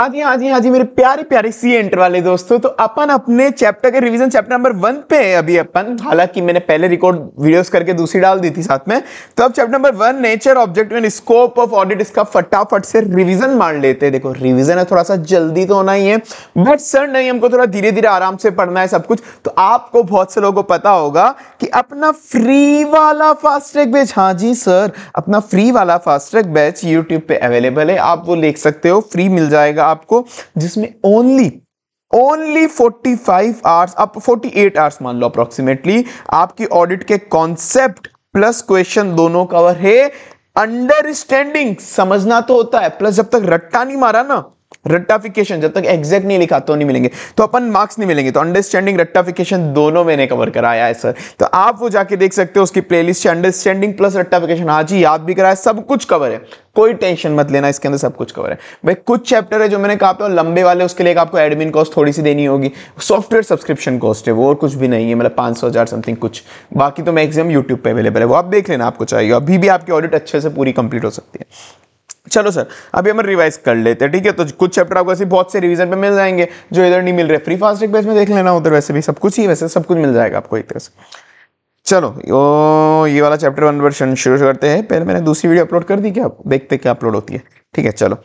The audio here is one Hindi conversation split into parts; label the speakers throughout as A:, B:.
A: हाँ जी हाँ जी हाँ जी मेरे प्यारे प्यारे सी एंटर वाले दोस्तों तो अपन अपने चैप्टर के रिवीजन चैप्टर नंबर वन पे है अभी अपन हालांकि मैंने पहले रिकॉर्ड वीडियोस करके दूसरी डाल दी थी साथ में तो अब chapter number one nature object and scope of audit इसका फटाफट से रिविजन मार लेते हैं देखो रिविजन है थोड़ा सा जल्दी तो होना ही है बट सर नहीं हमको थोड़ा धीरे धीरे आराम से पढ़ना है सब कुछ तो आपको बहुत से लोगों को पता होगा कि अपना फ्री वाला फास्ट्रैक बैच हाँ जी सर अपना फ्री वाला फास्ट्रैक बैच यूट्यूब पे अवेलेबल है आप वो देख सकते हो फ्री मिल जाएगा आपको जिसमें ओनली ओनली 45 आवर्स आप 48 आवर्स मान लो अप्रोक्सीमेटली आपकी ऑडिट के कॉन्सेप्ट प्लस क्वेश्चन दोनों कवर है अंडरस्टैंडिंग समझना तो होता है प्लस जब तक रट्टा नहीं मारा ना रट्टाफिकेशन जब तक एग्जैक्ट नहीं लिखा तो नहीं मिलेंगे तो अपन मार्क्स नहीं मिलेंगे तो अंडरस्टैंडिंग रट्टाफिकेशन दोनों मैंने कवर कराया है सर तो आप वो जाके देख सकते हो उसकी प्लेलिस्ट अंडरस्टैंडिंग प्लस रट्टाफिकेशन आज ही याद भी कराया सब कुछ कवर है कोई टेंशन मत लेना इसके अंदर सब कुछ कवर है भाई कुछ चैप्टर है जो मैंने कहा था लंबे वाले उसके लिए आपको एडमिन कॉस्ट थोड़ी सी देनी होगी सॉफ्टवेयर सब्सक्रिप्शन कॉस्ट है वो और कुछ भी नहीं है मतलब पांच सौ हज़ार समथिंग कुछ बाकी तो मैक्सिमम यूट्यूब पर अवेलेबल है वो आप देख लेना आपको चाहिए अभी भी आपकी ऑडिट अच्छे से पूरी कंप्लीट हो सकती है चलो सर अभी हम रिवाइज कर लेते हैं ठीक है तो कुछ चैप्टर आपको ऐसे बहुत से रिवीजन पे मिल जाएंगे जो इधर नहीं मिल रहे फ्री फास्ट एक बेस में देख लेना उधर वैसे भी सब कुछ ही वैसे सब कुछ मिल जाएगा आपको एक तरह से चलो ओ ये वाला चैप्टर वन वर्षन शुरू करते हैं पहले मैंने दूसरी वीडियो अपलोड कर दी क्या आप देखते क्या अपलोड होती है ठीक है चलो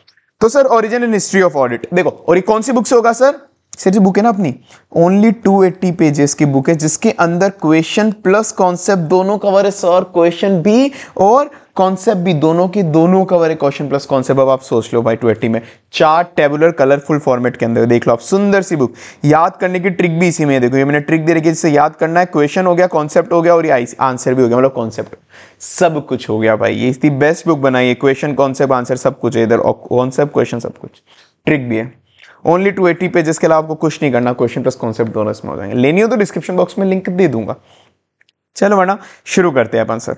A: तो sir original history of audit देखो और ये कौन सी बुक से होगा सर सीरीज बुक है ना अपनी ओनली 280 पेजेस की बुक है जिसके अंदर क्वेश्चन प्लस कॉन्सेप्ट दोनों कवर है सर क्वेश्चन भी और कॉन्सेप्ट भी दोनों के दोनों कवर है क्वेश्चन प्लस कॉन्सेप्ट अब आप सोच लो भाई 280 में चार टेबुलर कलरफुल फॉर्मेट के अंदर देख लो आप सुंदर सी बुक याद करने की ट्रिक भी इसी में देखो ये मैंने ट्रिक दे रखी है जिससे याद करना है क्वेश्चन हो गया कॉन्सेप्ट हो गया और ये आंसर भी हो गया मतलब कॉन्सेप्ट सब कुछ हो गया भाई ये इसकी बेस्ट बुक बनाई है क्वेश्चन कॉन्सेप्ट आंसर सब कुछ है इधर कॉन्सेप्ट क्वेश्चन सब कुछ ट्रिक भी है ओनली टू एटी पेजेस के अलावा आपको कुछ नहीं करना क्वेश्चन प्लस कॉन्सेप्ट दोनों इसमें हो जाएंगे लेनी हो तो डिस्क्रिप्शन बॉक्स में लिंक दे दूंगा चलो वरना शुरू करते हैं अपन सर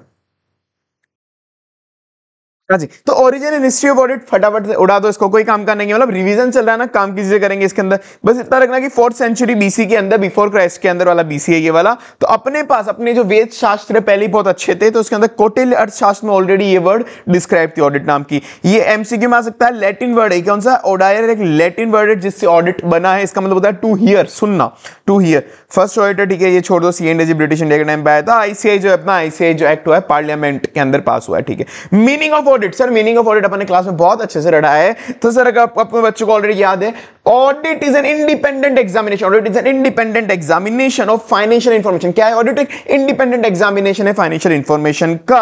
A: हाँ जी तो ओरिजिन हिस्ट्री ऑफ ऑडिट फटाफट से उड़ा दो इसको कोई काम का नहीं है मतलब रिवीजन चल रहा है ना काम की चीजें करेंगे इसके अंदर बस इतना रखना कि फोर्थ सेंचुरी बीसी के अंदर बिफोर क्राइस्ट के अंदर वाला बीसी है ये वाला तो अपने पास अपने जो वेद शास्त्र पहले ही बहुत अच्छे थे तो उसके अंदर कोटिल अर्थशास्त्र में ऑलरेडी ये वर्ड डिस्क्राइब थी ऑडिट नाम की ये एमसीक्यू में आ सकता है लेटिन वर्ड है कौन सा ओडायर एक लेटिन वर्ड है जिससे ऑडिट बना है इसका मतलब होता है टू हियर सुनना टू हियर फर्स्ट ऑडिटर ठीक है ये छोड़ दो सी एंडी ब्रिटिश इंडिया के टाइम पे आया था आईसीआई जो अपना आईसीआई जो एक्ट हुआ है पार्लियामेंट के अंदर पास हुआ है ठीक है meaning of audit sir meaning of audit अपने क्लास में बहुत अच्छे से रडा है तो सर अगर अपने बच्चों को ऑलरेडी याद है audit is an independent examination audit is an independent examination of financial information क्या है ऑडिट एक इंडिपेंडेंट एग्जामिनेशन है फाइनेंशियल इंफॉर्मेशन का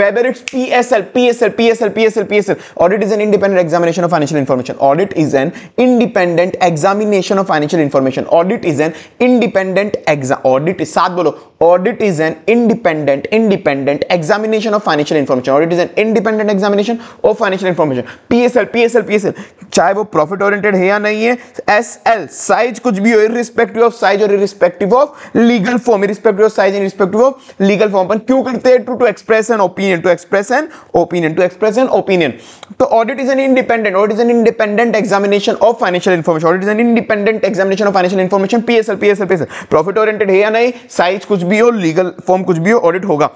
A: whether it's P S L P S L P S L P S L P S L audit is an independent examination of financial information audit is an independent examination of financial information audit is an independent exam audit साथ बोलो audit is an independent independent examination of financial information audit is an independent examination of financial information P S L P S L P S L चाहे वो प्रॉफिट ओरिएंटेड है या नहीं नहीं है एस एल साइज कुछ भी हो इरिस्पेक्टिव ऑफ साइज और irrespective of legal form irrespective of size irrespective of legal form अपन क्यों करते हैं to to express an opinion to express an opinion to express an opinion तो audit is an independent audit is an independent examination of financial information audit is an independent examination of financial information P S L P S L P S L profit oriented है या नहीं साइज कुछ भी हो लीगल फॉर्म कुछ भी हो ऑडिट होगा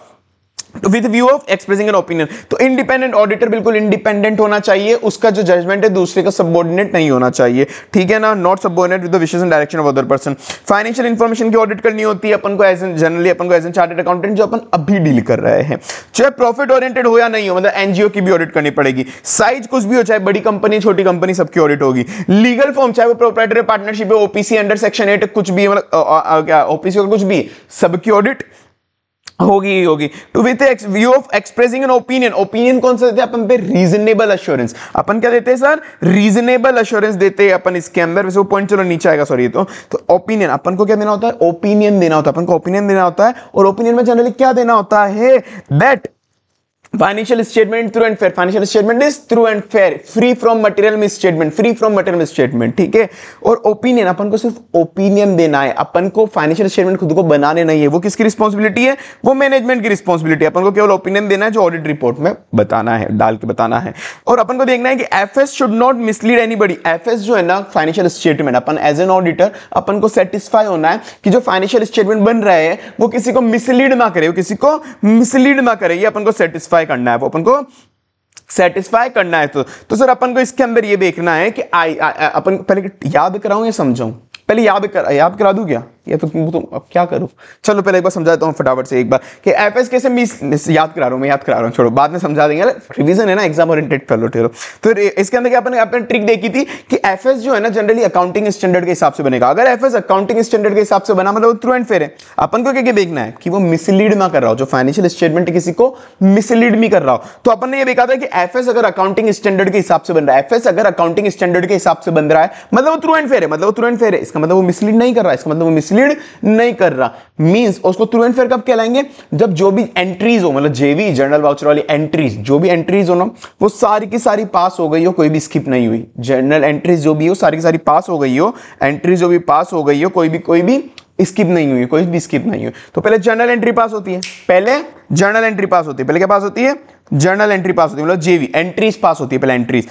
A: with view of expressing an opinion तो इंडिपेंडेंट ऑडिटर बिल्कुल इंडिपेंडेंट होना चाहिए उसका जो जजमेंट है दूसरे का सबोर्डिनेट नहीं होना चाहिए ठीक है ना not subordinate with the wishes and direction of other person financial information की ऑडिट करनी होती है अपन को एज एन जनरली अपन को एज एन चार्टेड अकाउंटेंट जो अपन अभी डील कर रहे हैं चाहे प्रॉफिट ओरिएंटेड हो या नहीं हो मतलब एनजीओ की भी ऑडिट करनी पड़ेगी साइज कुछ भी हो चाहे बड़ी कंपनी छोटी कंपनी सबकी ऑडिट होगी लीगल फॉर्म चाहे वो प्रोपराइटरी पार्टनरशिप है ओपीसी अंडर सेक्शन एट कुछ भी मतलब ओपीसी और कुछ भी सबकी ऑडिट होगी ही होगी to with view of expressing an opinion opinion कौन सा देते हैं अपन पे रीजनेबल अश्योरेंस अपन क्या देते हैं सर रीजनेबल अश्योरेंस देते हैं अपन इसके अंदर वैसे वो पॉइंट चलो नीचे आएगा सॉरी तो तो ओपिनियन अपन को क्या देना होता है ओपिनियन देना होता है अपन को ओपिनियन देना होता है और ओपिनियन में जनरली क्या देना होता है that true and fair financial statement is true and fair free from material misstatement free from material misstatement ठीक है और ओपिनियन अपन को सिर्फ ओपिनियन देना है अपन को फाइनेंशियल स्टेटमेंट खुद को बनाने नहीं है वो किसकी रिस्पॉन्सिबिलिटी है वो मैनेजमेंट की रिस्पॉन्सिबिलिटी है अपन को केवल ओपिनियन देना है जो ऑडिट रिपोर्ट में बताना है डाल के बताना है और अपन को देखना है कि F S should not mislead anybody F S जो है ना फाइनेंशियल स्टेटमेंट अपन एज एन ऑडिटर अपन को सेटिस्फाई होना है कि जो फाइनेंशियल स्टेटमेंट बन रहा है वो किसी को मिसलीड ना करे वो किसी को मिसलीड ना करे ये अपन को सेटिस्फाई करना है वो अपन को सेटिस्फाई करना है तो तो सर अपन को इसके अंदर ये देखना है कि आई, अपन पहले याद कराऊं या समझाऊं पहले याद कर याद करा दूं क्या ये तो तुम अब क्या करो चलो पहले एक बार समझा देता हूँ फटाफट से एक बार कि एफ एस कैसे मिस याद करा रहा हूँ मैं याद करा रहा हूँ छोड़ो बाद में समझा देंगे रिवीजन है ना एग्जाम ओरिएंटेड फेलो ठेलो तो इसके अंदर क्या अपने अपने ट्रिक देखी थी कि एफ एस जो है ना जनरली अकाउंटिंग स्टैंडर्ड के हिसाब से बनेगा अगर एफ एस अकाउंटिंग स्टैंडर्ड के हिसाब से बना मतलब थ्रू एंड फेर है अपन को क्या देखना है कि वो मिसलीड ना कर रहा हो जो फाइनेंशियल स्टेटमेंट किसी को मिसलीड भी कर रहा हो तो अपन ने ये देखा था कि एफ एस अगर अकाउंटिंग स्टैंडर्ड के हिसाब से बन रहा है एफ एस अगर अकाउंटिंग स्टैंडर्ड के हिसाब से बन रहा है मतलब वो थ्रू एंड फेर है मतलब वो थ्रू एंड फेर है इसका मतलब वो मिसलीड नहीं कर रहा है इसका मतलब वो मिसलीड मिसलीड नहीं कर रहा मींस उसको थ्रू एंड फेयर कब कहलाएंगे जब जो भी एंट्रीज हो मतलब जेवी जनरल वाउचर वाली एंट्रीज जो भी एंट्रीज हो ना वो सारी की सारी पास हो गई हो कोई भी स्किप नहीं हुई जनरल एंट्रीज जो भी हो सारी की सारी पास हो गई हो एंट्रीज जो भी पास हो गई हो कोई भी कोई भी स्किप नहीं हुई कोई भी स्किप नहीं हुई तो पहले जनरल एंट्री पास होती है पहले जनरल एंट्री पास होती है पहले क्या पास होती है जनरल एंट्री पास होती है मतलब जेवी एंट्रीज पास होती है पहले एंट्रीज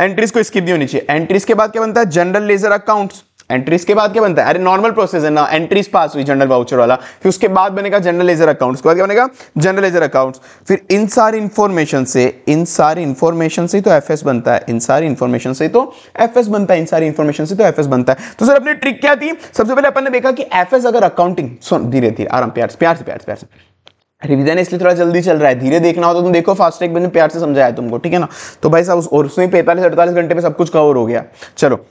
A: एंट्रीज को स्किप नहीं होनी चाहिए एंट्रीज के बाद क्या बनता है जनरल लेजर अकाउंट्स एंट्रीज के बाद क्या बनता है अरे नॉर्मल प्रोसेस है ना एंट्रीज पास हुई जनरल वाउचर वाला फिर उसके बाद बनेगा जनरल लेजर अकाउंट्स उसके बाद क्या बनेगा जनरल लेजर अकाउंट्स फिर इन सारी इंफॉर्मेशन से इन सारी इंफॉर्मेशन से तो एफ बनता है इन सारी इंफॉर्मेशन से तो एफ बनता है इन सारी इंफॉर्मेशन से तो एफ बनता है तो सर अपनी ट्रिक क्या थी सबसे पहले अपन ने देखा कि एफ अगर अकाउंटिंग सुन धीरे धीरे आराम प्यार से प्यार से प्यार से प्यार से रिविजन इसलिए थोड़ा जल्दी चल रहा है धीरे देखना हो तो तुम देखो फास्ट ट्रैक में प्यार से समझाया तुमको ठीक है ना तो भाई साहब उस और उसमें पैंतालीस अड़तालीस घंटे में सब कुछ कवर हो गया चलो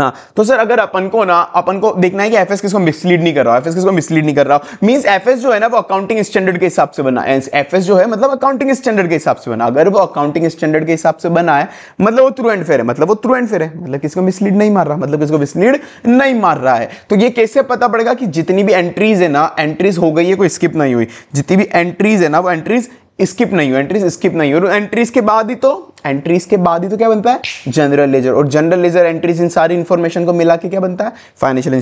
A: हाँ तो सर अगर अपन को ना अपन को देखना है कि एफ किसको मिसलीड नहीं कर रहा एफ किसको मिसलीड नहीं कर रहा मीन्स एफ जो है ना वो अकाउंटिंग स्टैंडर्ड के हिसाब से बना एफ जो है मतलब अकाउंटिंग स्टैंडर्ड के हिसाब से बना अगर वो अकाउंटिंग स्टैंडर्ड के हिसाब से बना है मतलब वो थ्रू एंड फेयर है मतलब वो थ्रू एंड फेयर है मतलब किसको मिसलीड नहीं मार रहा मतलब किसको मिसलीड नहीं मार रहा है तो ये कैसे पता पड़ेगा कि जितनी भी एंट्रीज है ना एंट्रीज हो गई है कोई स्किप नहीं हुई जितनी भी एंट्रीज है ना वो एंट्रीज स्किप नहीं हो एंट्रीज स्किप नहीं हो एंट्रीज के बाद ही तो एंट्रीज के बाद ही तो क्या बनता है जनरल लेजर और जनरल लेजर एंट्रीज इन सारी इंफॉर्मेशन को मिला के क्या बनता है फाइनेंशियल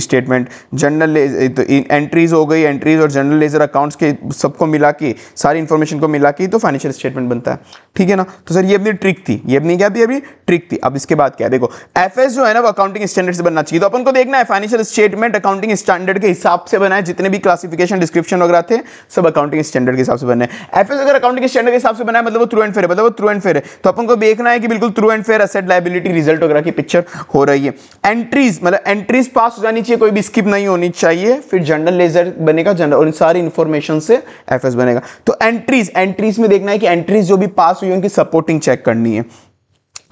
A: स्टेटमेंट जनरल तो एंट्रीज हो गई एंट्रीज और जनरल लेजर अकाउंट्स के सबको मिला के सारी इंफॉर्मेशन को मिला के तो फाइनेंशियल स्टेटमेंट बनता है ठीक है ना तो सर ये अपनी ट्रिक थी ये अपनी क्या थी अभी ट्रिक थी अब इसके बाद क्या देखो एफ जो है ना वो अकाउंटिंग स्टैंडर्ड से बनना चाहिए तो अपन को देखना है फाइनेंशियल स्टेटमेंट अकाउंटिंग स्टैंडर्ड के हिसाब से बनाए जितने भी क्लासिफिकेशन डिस्क्रिप्शन वगैरह थे सब अकाउंटिंग स्टैंडर्ड के हिसाब से बने एफ अगर अकाउंट के स्टैंडर्ड के हिसाब से बनाया मतलब वो थ्रू एंड फेयर है मतलब वो थ्रू एंड फेयर है तो अपन को देखना है कि बिल्कुल true and fair asset liability result वगैरह की पिक्चर हो रही है एंट्रीज मतलब एंट्रीज पास हो जानी चाहिए कोई भी स्किप नहीं होनी चाहिए फिर जनरल लेजर बनेगा जनरल और सारी इन्फॉर्मेशन से एफ बनेगा तो एंट्रीज एंट्रीज में देखना है कि एंट्रीज जो भी पास हुई है उनकी सपोर्टिंग चेक करनी है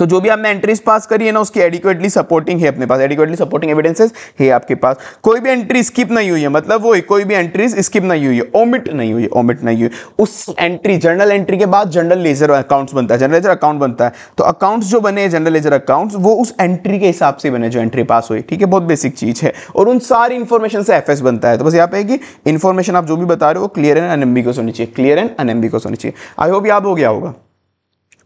A: तो जो भी आपने एंट्रीज पास करी है ना उसकी एडिक्वेटली सपोर्टिंग है अपने पास एडिक्वेटली सपोर्टिंग एविडेंसेस है आपके पास कोई भी एंट्री स्किप नहीं हुई है मतलब वो कोई भी एंट्रीज स्किप नहीं हुई है ओमिट नहीं हुई ओमिट नहीं हुई उस एंट्री जर्नल एंट्री के बाद जनरल लेजर अकाउंट्स बनता है जनरल लेजर अकाउंट बनता है तो अकाउंट्स जो बने जनरल लेजर अकाउंट्स वो उस एंट्री के हिसाब से बने जो एंट्री पास हुई ठीक है बहुत बेसिक चीज है और उन सारी इन्फॉर्मेशन से एफ बनता है तो बस यहाँ पे कि इन्फॉर्मेशन आप जो भी बता रहे हो क्लियर एंड अनएम्बिकस होनी चाहिए क्लियर एंड अनएम्बिकस होनी चाहिए आई होप याद हो गया होगा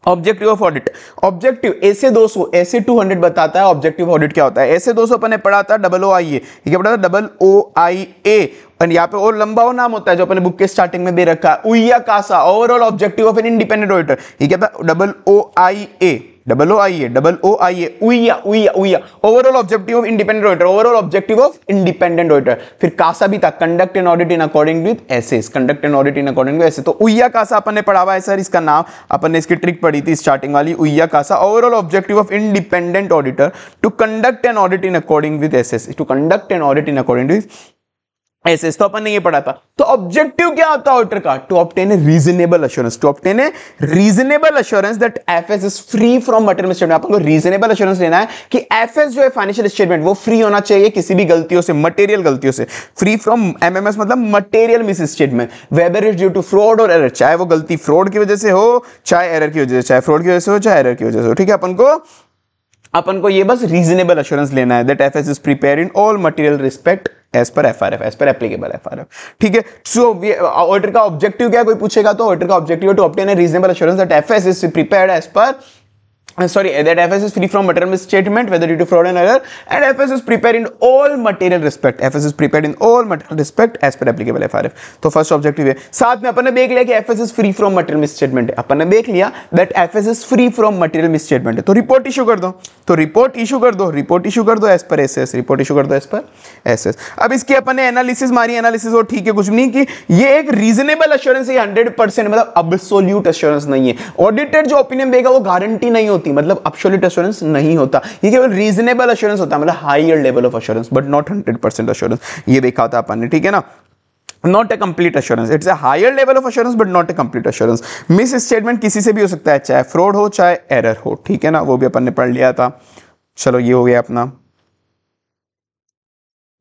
A: ऑब्जेक्टिव ऑफ ऑडिट ऑब्जेक्टिव ऐसे 200 सौ ऐसे टू बताता है ऑब्जेक्टिव ऑडिट क्या होता है ऐसे 200 सौ अपने पढ़ा था डबल ओ आई ए क्या पढ़ा था डबल ओ आई ए यहाँ पे और लंबा वो नाम होता है जो अपने बुक के स्टार्टिंग में दे रखा है उइया कासा overall objective of an independent auditor ये क्या था double O I A double O I A double O I A overall objective of independent auditor overall objective of independent auditor फिर कासा भी था conduct and audit in according with SAs conduct and audit in according with SAs तो उइया कासा अपन ने पढ़ा हुआ है सर इसका नाम अपन ने इसकी ट्रिक पढ़ी थी स्टार्टिंग वाली उइया कासा overall objective of independent auditor to conduct and audit in according with SAs to conduct and audit in according with ऐसे तो अपन ने ये पढ़ा था तो ऑब्जेक्टिव क्या होता है ऑडिटर का to obtain a reasonable assurance to obtain a reasonable assurance that FS is free from material statement अपन को रीजनेबल अश्योरेंस लेना है कि एफएस जो है फाइनेंशियल स्टेटमेंट वो फ्री होना चाहिए किसी भी गलतियों से मटेरियल गलतियों से फ्री फ्रॉम एमएमएस मतलब material misstatement whether is due to fraud और एरर चाहे वो गलती फ्रॉड की वजह से हो चाहे एरर की वजह से चाहे फ्रॉड की वजह से हो चाहे एरर की वजह से हो ठीक है अपन को अपन को ये बस रीजनेबल एश्योरेंस लेना है that F S is prepare in all material respect as per F R F as per applicable F R F ठीक है सो ऑर्डर का ऑब्जेक्टिव क्या है कोई पूछेगा तो ऑर्डर का objective to obtain a reasonable assurance that F S is prepare as per Uh, sorry uh, that fs is free from material misstatement whether due to fraud and error and fs is prepared in all material respect fs is prepared in all material respect as per applicable frf तो फर्स्ट ऑब्जेक्टिव है साथ में अपन ने देख लिया कि F is free from material misstatement है अपन ने देख लिया that F is free from material misstatement है तो रिपोर्ट इशू कर दो तो रिपोर्ट इशू कर दो रिपोर्ट इशू कर दो as per S S report issue कर दो एज पर एस एस अब इसकी अपन ने एनालिसिस मारी एनालिसिस और ठीक है कुछ नहीं कि ये एक रीजनेबल अश्योरेंस है हंड्रेड परसेंट मतलब अब्सोल्यूट अश्योरेंस नहीं है ऑडिटर जो ओपिनियन देगा वो गारंटी नहीं होती होती मतलब अपशोलिट अश्योरेंस नहीं होता ये केवल रीजनेबल अश्योरेंस होता है मतलब higher level of assurance but not hundred percent assurance ये देखा था अपन ने ठीक है ना not a complete assurance it's a higher level of assurance but not a complete assurance misstatement किसी से भी हो सकता है चाहे फ्रॉड हो चाहे एरर हो ठीक है ना वो भी अपन ने पढ़ लिया था चलो ये हो गया अपना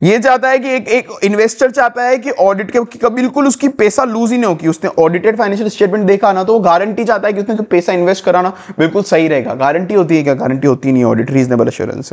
A: ये चाहता है कि एक एक इन्वेस्टर चाहता है कि ऑडिट के बिल्कुल उसकी पैसा लूज ही नहीं होगी उसने ऑडिटेड फाइनेंशियल स्टेटमेंट देखा ना तो वो गारंटी चाहता है कि उसने जो पैसा इन्वेस्ट कराना बिल्कुल सही रहेगा गारंटी होती है क्या गारंटी होती नहीं audit reasonable assurance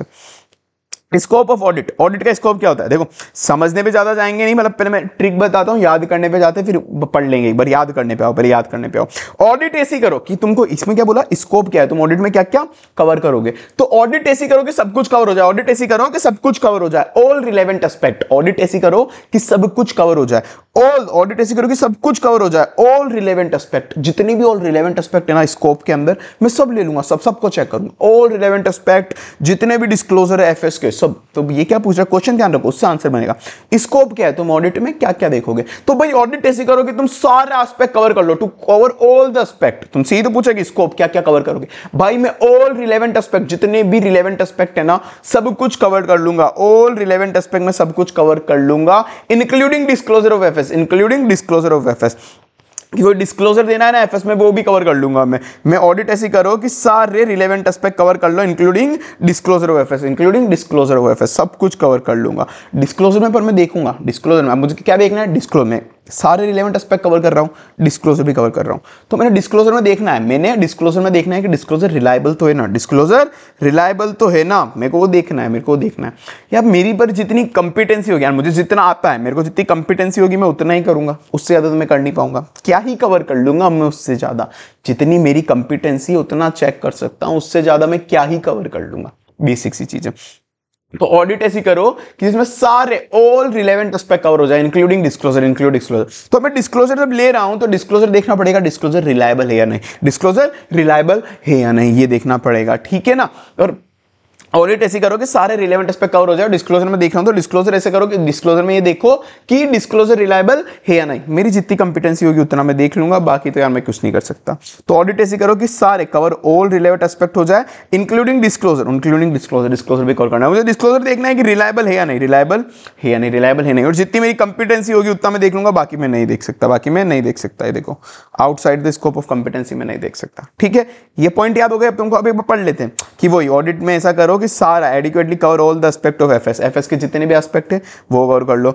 A: scope of audit audit का स्कोप क्या होता है देखो समझने पे ज़्यादा जाएंगे नहीं मतलब पहले मैं ट्रिक बताता हूँ याद करने पे जाते फिर पढ़ लेंगे एक बार याद करने पे आओ पहले याद करने पे आओ ऑडिट ऐसी करो कि तुमको इसमें क्या बोला स्कोप क्या है तुम ऑडिट में क्या क्या कवर करोगे तो ऑडिट ऐसी करो कि सब कुछ कवर हो जाए ऑडिट ऐसी करो कि सब कुछ कवर हो जाए ऑल रिलेवेंट एस्पेक्ट ऑडिट ऐसी करो कि सब कुछ कवर हो जाए ऑल ऑडिट ऐसी करो कि सब कुछ कवर हो जाए ऑल रिलेवेंट एस्पेक्ट जितनी भी ऑल रिलेवेंट एस्पेक्ट है ना स्कोप के अंदर मैं सब ले लूंगा सब सबको चेक करूंगा ऑल रिलेवेंट एस्पेक्ट जितने भी डिस्क्लोजर है एफ के सब तो ये क्या पूछ रहा है क्वेश्चन ध्यान रखो उससे आंसर बनेगा स्कोप क्या है तुम ऑडिट में क्या क्या देखोगे तो भाई ऑडिट ऐसे करो कि तुम सारे आस्पेक्ट कवर कर लो to cover all the aspect तुम सीधे पूछा कि स्कोप क्या क्या कवर करोगे भाई मैं ऑल रिलेवेंट एस्पेक्ट जितने भी रिलेवेंट एस्पेक्ट है ना सब कुछ कवर कर लूंगा ऑल रिलेवेंट एस्पेक्ट में सब कुछ कवर कर लूंगा including disclosure of F including disclosure of F कि कोई डिस्क्लोजर देना है ना एफएस में वो भी कवर कर लूंगा मैं मैं ऑडिट ऐसी करो कि सारे रिलेवेंट एस्पेक्ट कवर कर लो including disclosure of FS including disclosure of FS सब कुछ कवर कर लूंगा डिस्क्लोजर में पर मैं देखूंगा डिस्क्लोजर में मुझे क्या देखना है डिस्क्लो में सारे रिलेवेंट एस्पेक्ट कवर कर रहा हूँ डिस्क्लोजर भी कवर कर रहा हूँ तो मैंने डिस्क्लोजर में देखना है मैंने डिस्क्लोजर में देखना है कि डिस्क्लोजर रिलायबल तो है ना डिस्क्लोजर रिलायबल तो है ना मेरे को वो देखना है मेरे को देखना है यार मेरी पर जितनी कंपिटेंसी होगी यार मुझे जितना आता है मेरे को जितनी कंपिटेंसी होगी मैं उतना ही करूँगा उससे ज़्यादा तो मैं कर नहीं पाऊंगा क्या ही कवर कर लूँगा मैं उससे ज़्यादा जितनी मेरी कंपिटेंसी उतना चेक कर सकता हूँ उससे ज़्यादा मैं क्या ही कवर कर लूँगा बेसिक सी चीज़ें तो ऑडिट ऐसी करो कि जिसमें सारे ऑल रिलेवेंट एस्पेक्ट कवर हो जाए इंक्लूडिंग डिस्क्लोजर इंक्लूड डिस्क्लोजर तो मैं डिस्क्लोजर जब ले रहा हूं तो डिस्क्लोजर देखना पड़ेगा डिस्क्लोजर रिलायबल है या नहीं डिस्क्लोजर रिलायबल है या नहीं ये देखना पड़ेगा ठीक है ना और ऑडिट ऐसे करो कि सारे रिलेवेंट एस्पेक्ट कवर हो जाए डिस्क्लोजर में देख रहा हूं तो डिस्क्लोजर ऐसे करो कि डिस्क्लोजर में ये देखो कि डिस्क्लोजर रिलायबल है या नहीं मेरी जितनी कंपिटेंसी होगी उतना मैं देख लूंगा बाकी तो यार मैं कुछ नहीं कर सकता तो ऑडिट ऐसे करो कि सारे कवर ऑल रिलेवेंट एस्पेक्ट हो जाए including disclosure including disclosure disclosure भी कवर करना है मुझे डिस्क्लोजर देखना है कि रिलायबल है या नहीं रिलायबल है या नहीं रिलायबल है नहीं और जितनी मेरी कंपिटेंसी होगी उतना मैं देख लूंगा बाकी मैं नहीं देख सकता बाकी मैं नहीं देख सकता ये देखो outside the scope of competency में नहीं देख सकता ठीक है ये पॉइंट याद हो गया तुमको अब पढ़ लेते हैं कि वही ऑडिट में ऐसा करो कि सारा adequately cover all the aspect of FS FS के जितने भी एस्पेक्ट है वो कवर कर लो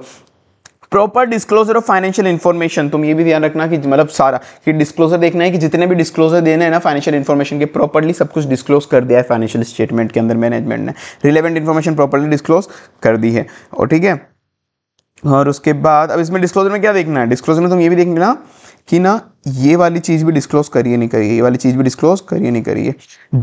A: proper disclosure of financial information तुम ये भी ध्यान रखना कि मतलब सारा कि डिस्क्लोजर देखना है कि जितने भी डिस्क्लोजर देने हैं ना फाइनेंशियल इन्फॉर्मेशन के प्रॉपरली सब कुछ डिस्क्लोज कर दिया है फाइनेंशियल स्टेटमेंट के अंदर मैनेजमेंट ने रिलेवेंट इन्फॉर्मेशन प्रॉपरली डिस्क्लोज कर दी है और ठीक है और उसके बाद अब इसमें डिस्क्लोजर में क्या देखना है डिस्क्लोजर में तुम ये भी देखना कि ना ये वाली चीज़ भी डिस्क्लोज करिए नहीं करिए ये वाली चीज़ भी डिस्क्लोज करिए नहीं करिए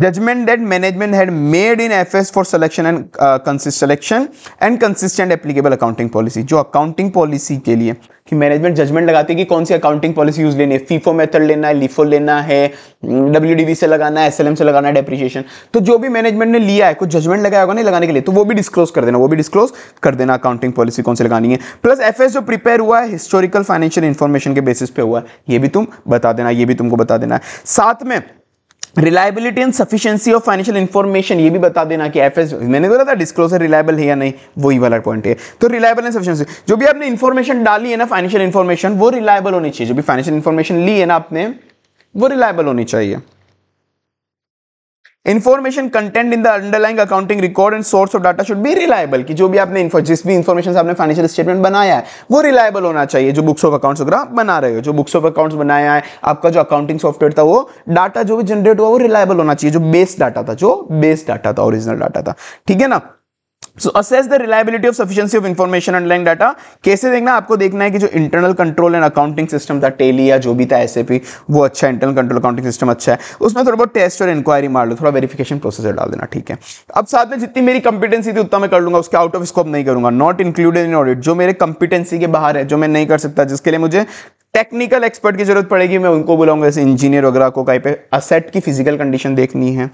A: judgement that management had made in F S for selection and selection and consistent applicable accounting policy जो अकाउंटिंग पॉलिसी के लिए कि मैनेजमेंट जजमेंट लगाती है कि कौन सी अकाउंटिंग पॉलिसी यूज लेनी है फीफो मेथड लेना है लिफो लेना है डब्ल्यू हम्म, से लगाना है एस से लगाना है डेप्रिशिएशन तो जो भी मैनेजमेंट ने लिया है कुछ जजमेंट लगाया होगा नहीं लगाने के लिए तो वो भी डिस्क्लोज कर देना वो भी डिस्क्लोज कर देना अकाउंटिंग पॉलिसी कौन सी लगानी है प्लस एफ जो प्रिपेयर हुआ है हिस्टोरिकल फाइनेंशियल इन्फॉर्मेशन के बेसिस पे हुआ है ये भी तुम बता देना ये भी तुमको बता देना है साथ में reliability and sufficiency of financial information ये भी बता देना कि एफ मैंने बोला था डिस्क्लोजर रिलायबल है या नहीं वही वाला पॉइंट है तो रिलायबल एंड सफिशियंसी जो भी आपने इन्फॉर्मेशन डाली है ना फाइनेंशियल इन्फॉर्मेशन वो रिलायबल होनी चाहिए जो भी फाइनेंशियल इन्फॉर्मेशन ली है ना आपने वो रिलायबल होनी चाहिए information content in the underlying accounting record and source of data should be reliable कि जो भी आपने जिस भी इन्फॉर्मेशन आपने फाइनेंशियल स्टेटमेंट बनाया है वो रिलायबल होना चाहिए जो बुक्स ऑफ अकाउंट्स वगैरह आप बना रहे हो जो बुक्स ऑफ अकाउंट्स बनाया है आपका जो अकाउंटिंग सॉफ्टवेयर था वो डाटा जो भी जनरेट हुआ वो रिलायबल होना चाहिए जो बेस डाटा था जो बेस डाटा था ओरिजिनल डाटा था ठीक है ना so assess the reliability of sufficiency of information underlying data कैसे देखना आपको देखना है कि जो internal control and accounting system था टेली या जो भी था एस वो अच्छा इंटरनल कंट्रोल अकाउंटिंग सिस्टम अच्छा है उसमें थोड़ा बहुत टेस्ट और इंक्वायरी मार लो थोड़ा वेरिफिकेशन प्रोसेसर डाल देना ठीक है अब साथ में जितनी मेरी कंपिटेंसी थी उतना मैं कर लूंगा उसके आउट ऑफ स्कोप नहीं करूंगा नॉट इंक्लूडेड इन ऑडिट जो मेरे कंपिटेंसी के बाहर है जो मैं नहीं कर सकता जिसके लिए मुझे टेक्निकल एक्सपर्ट की जरूरत पड़ेगी मैं उनको बुलाऊंगा जैसे इंजीनियर वगैरह को कहीं पे असेट की फिजिकल कंडीशन देखनी है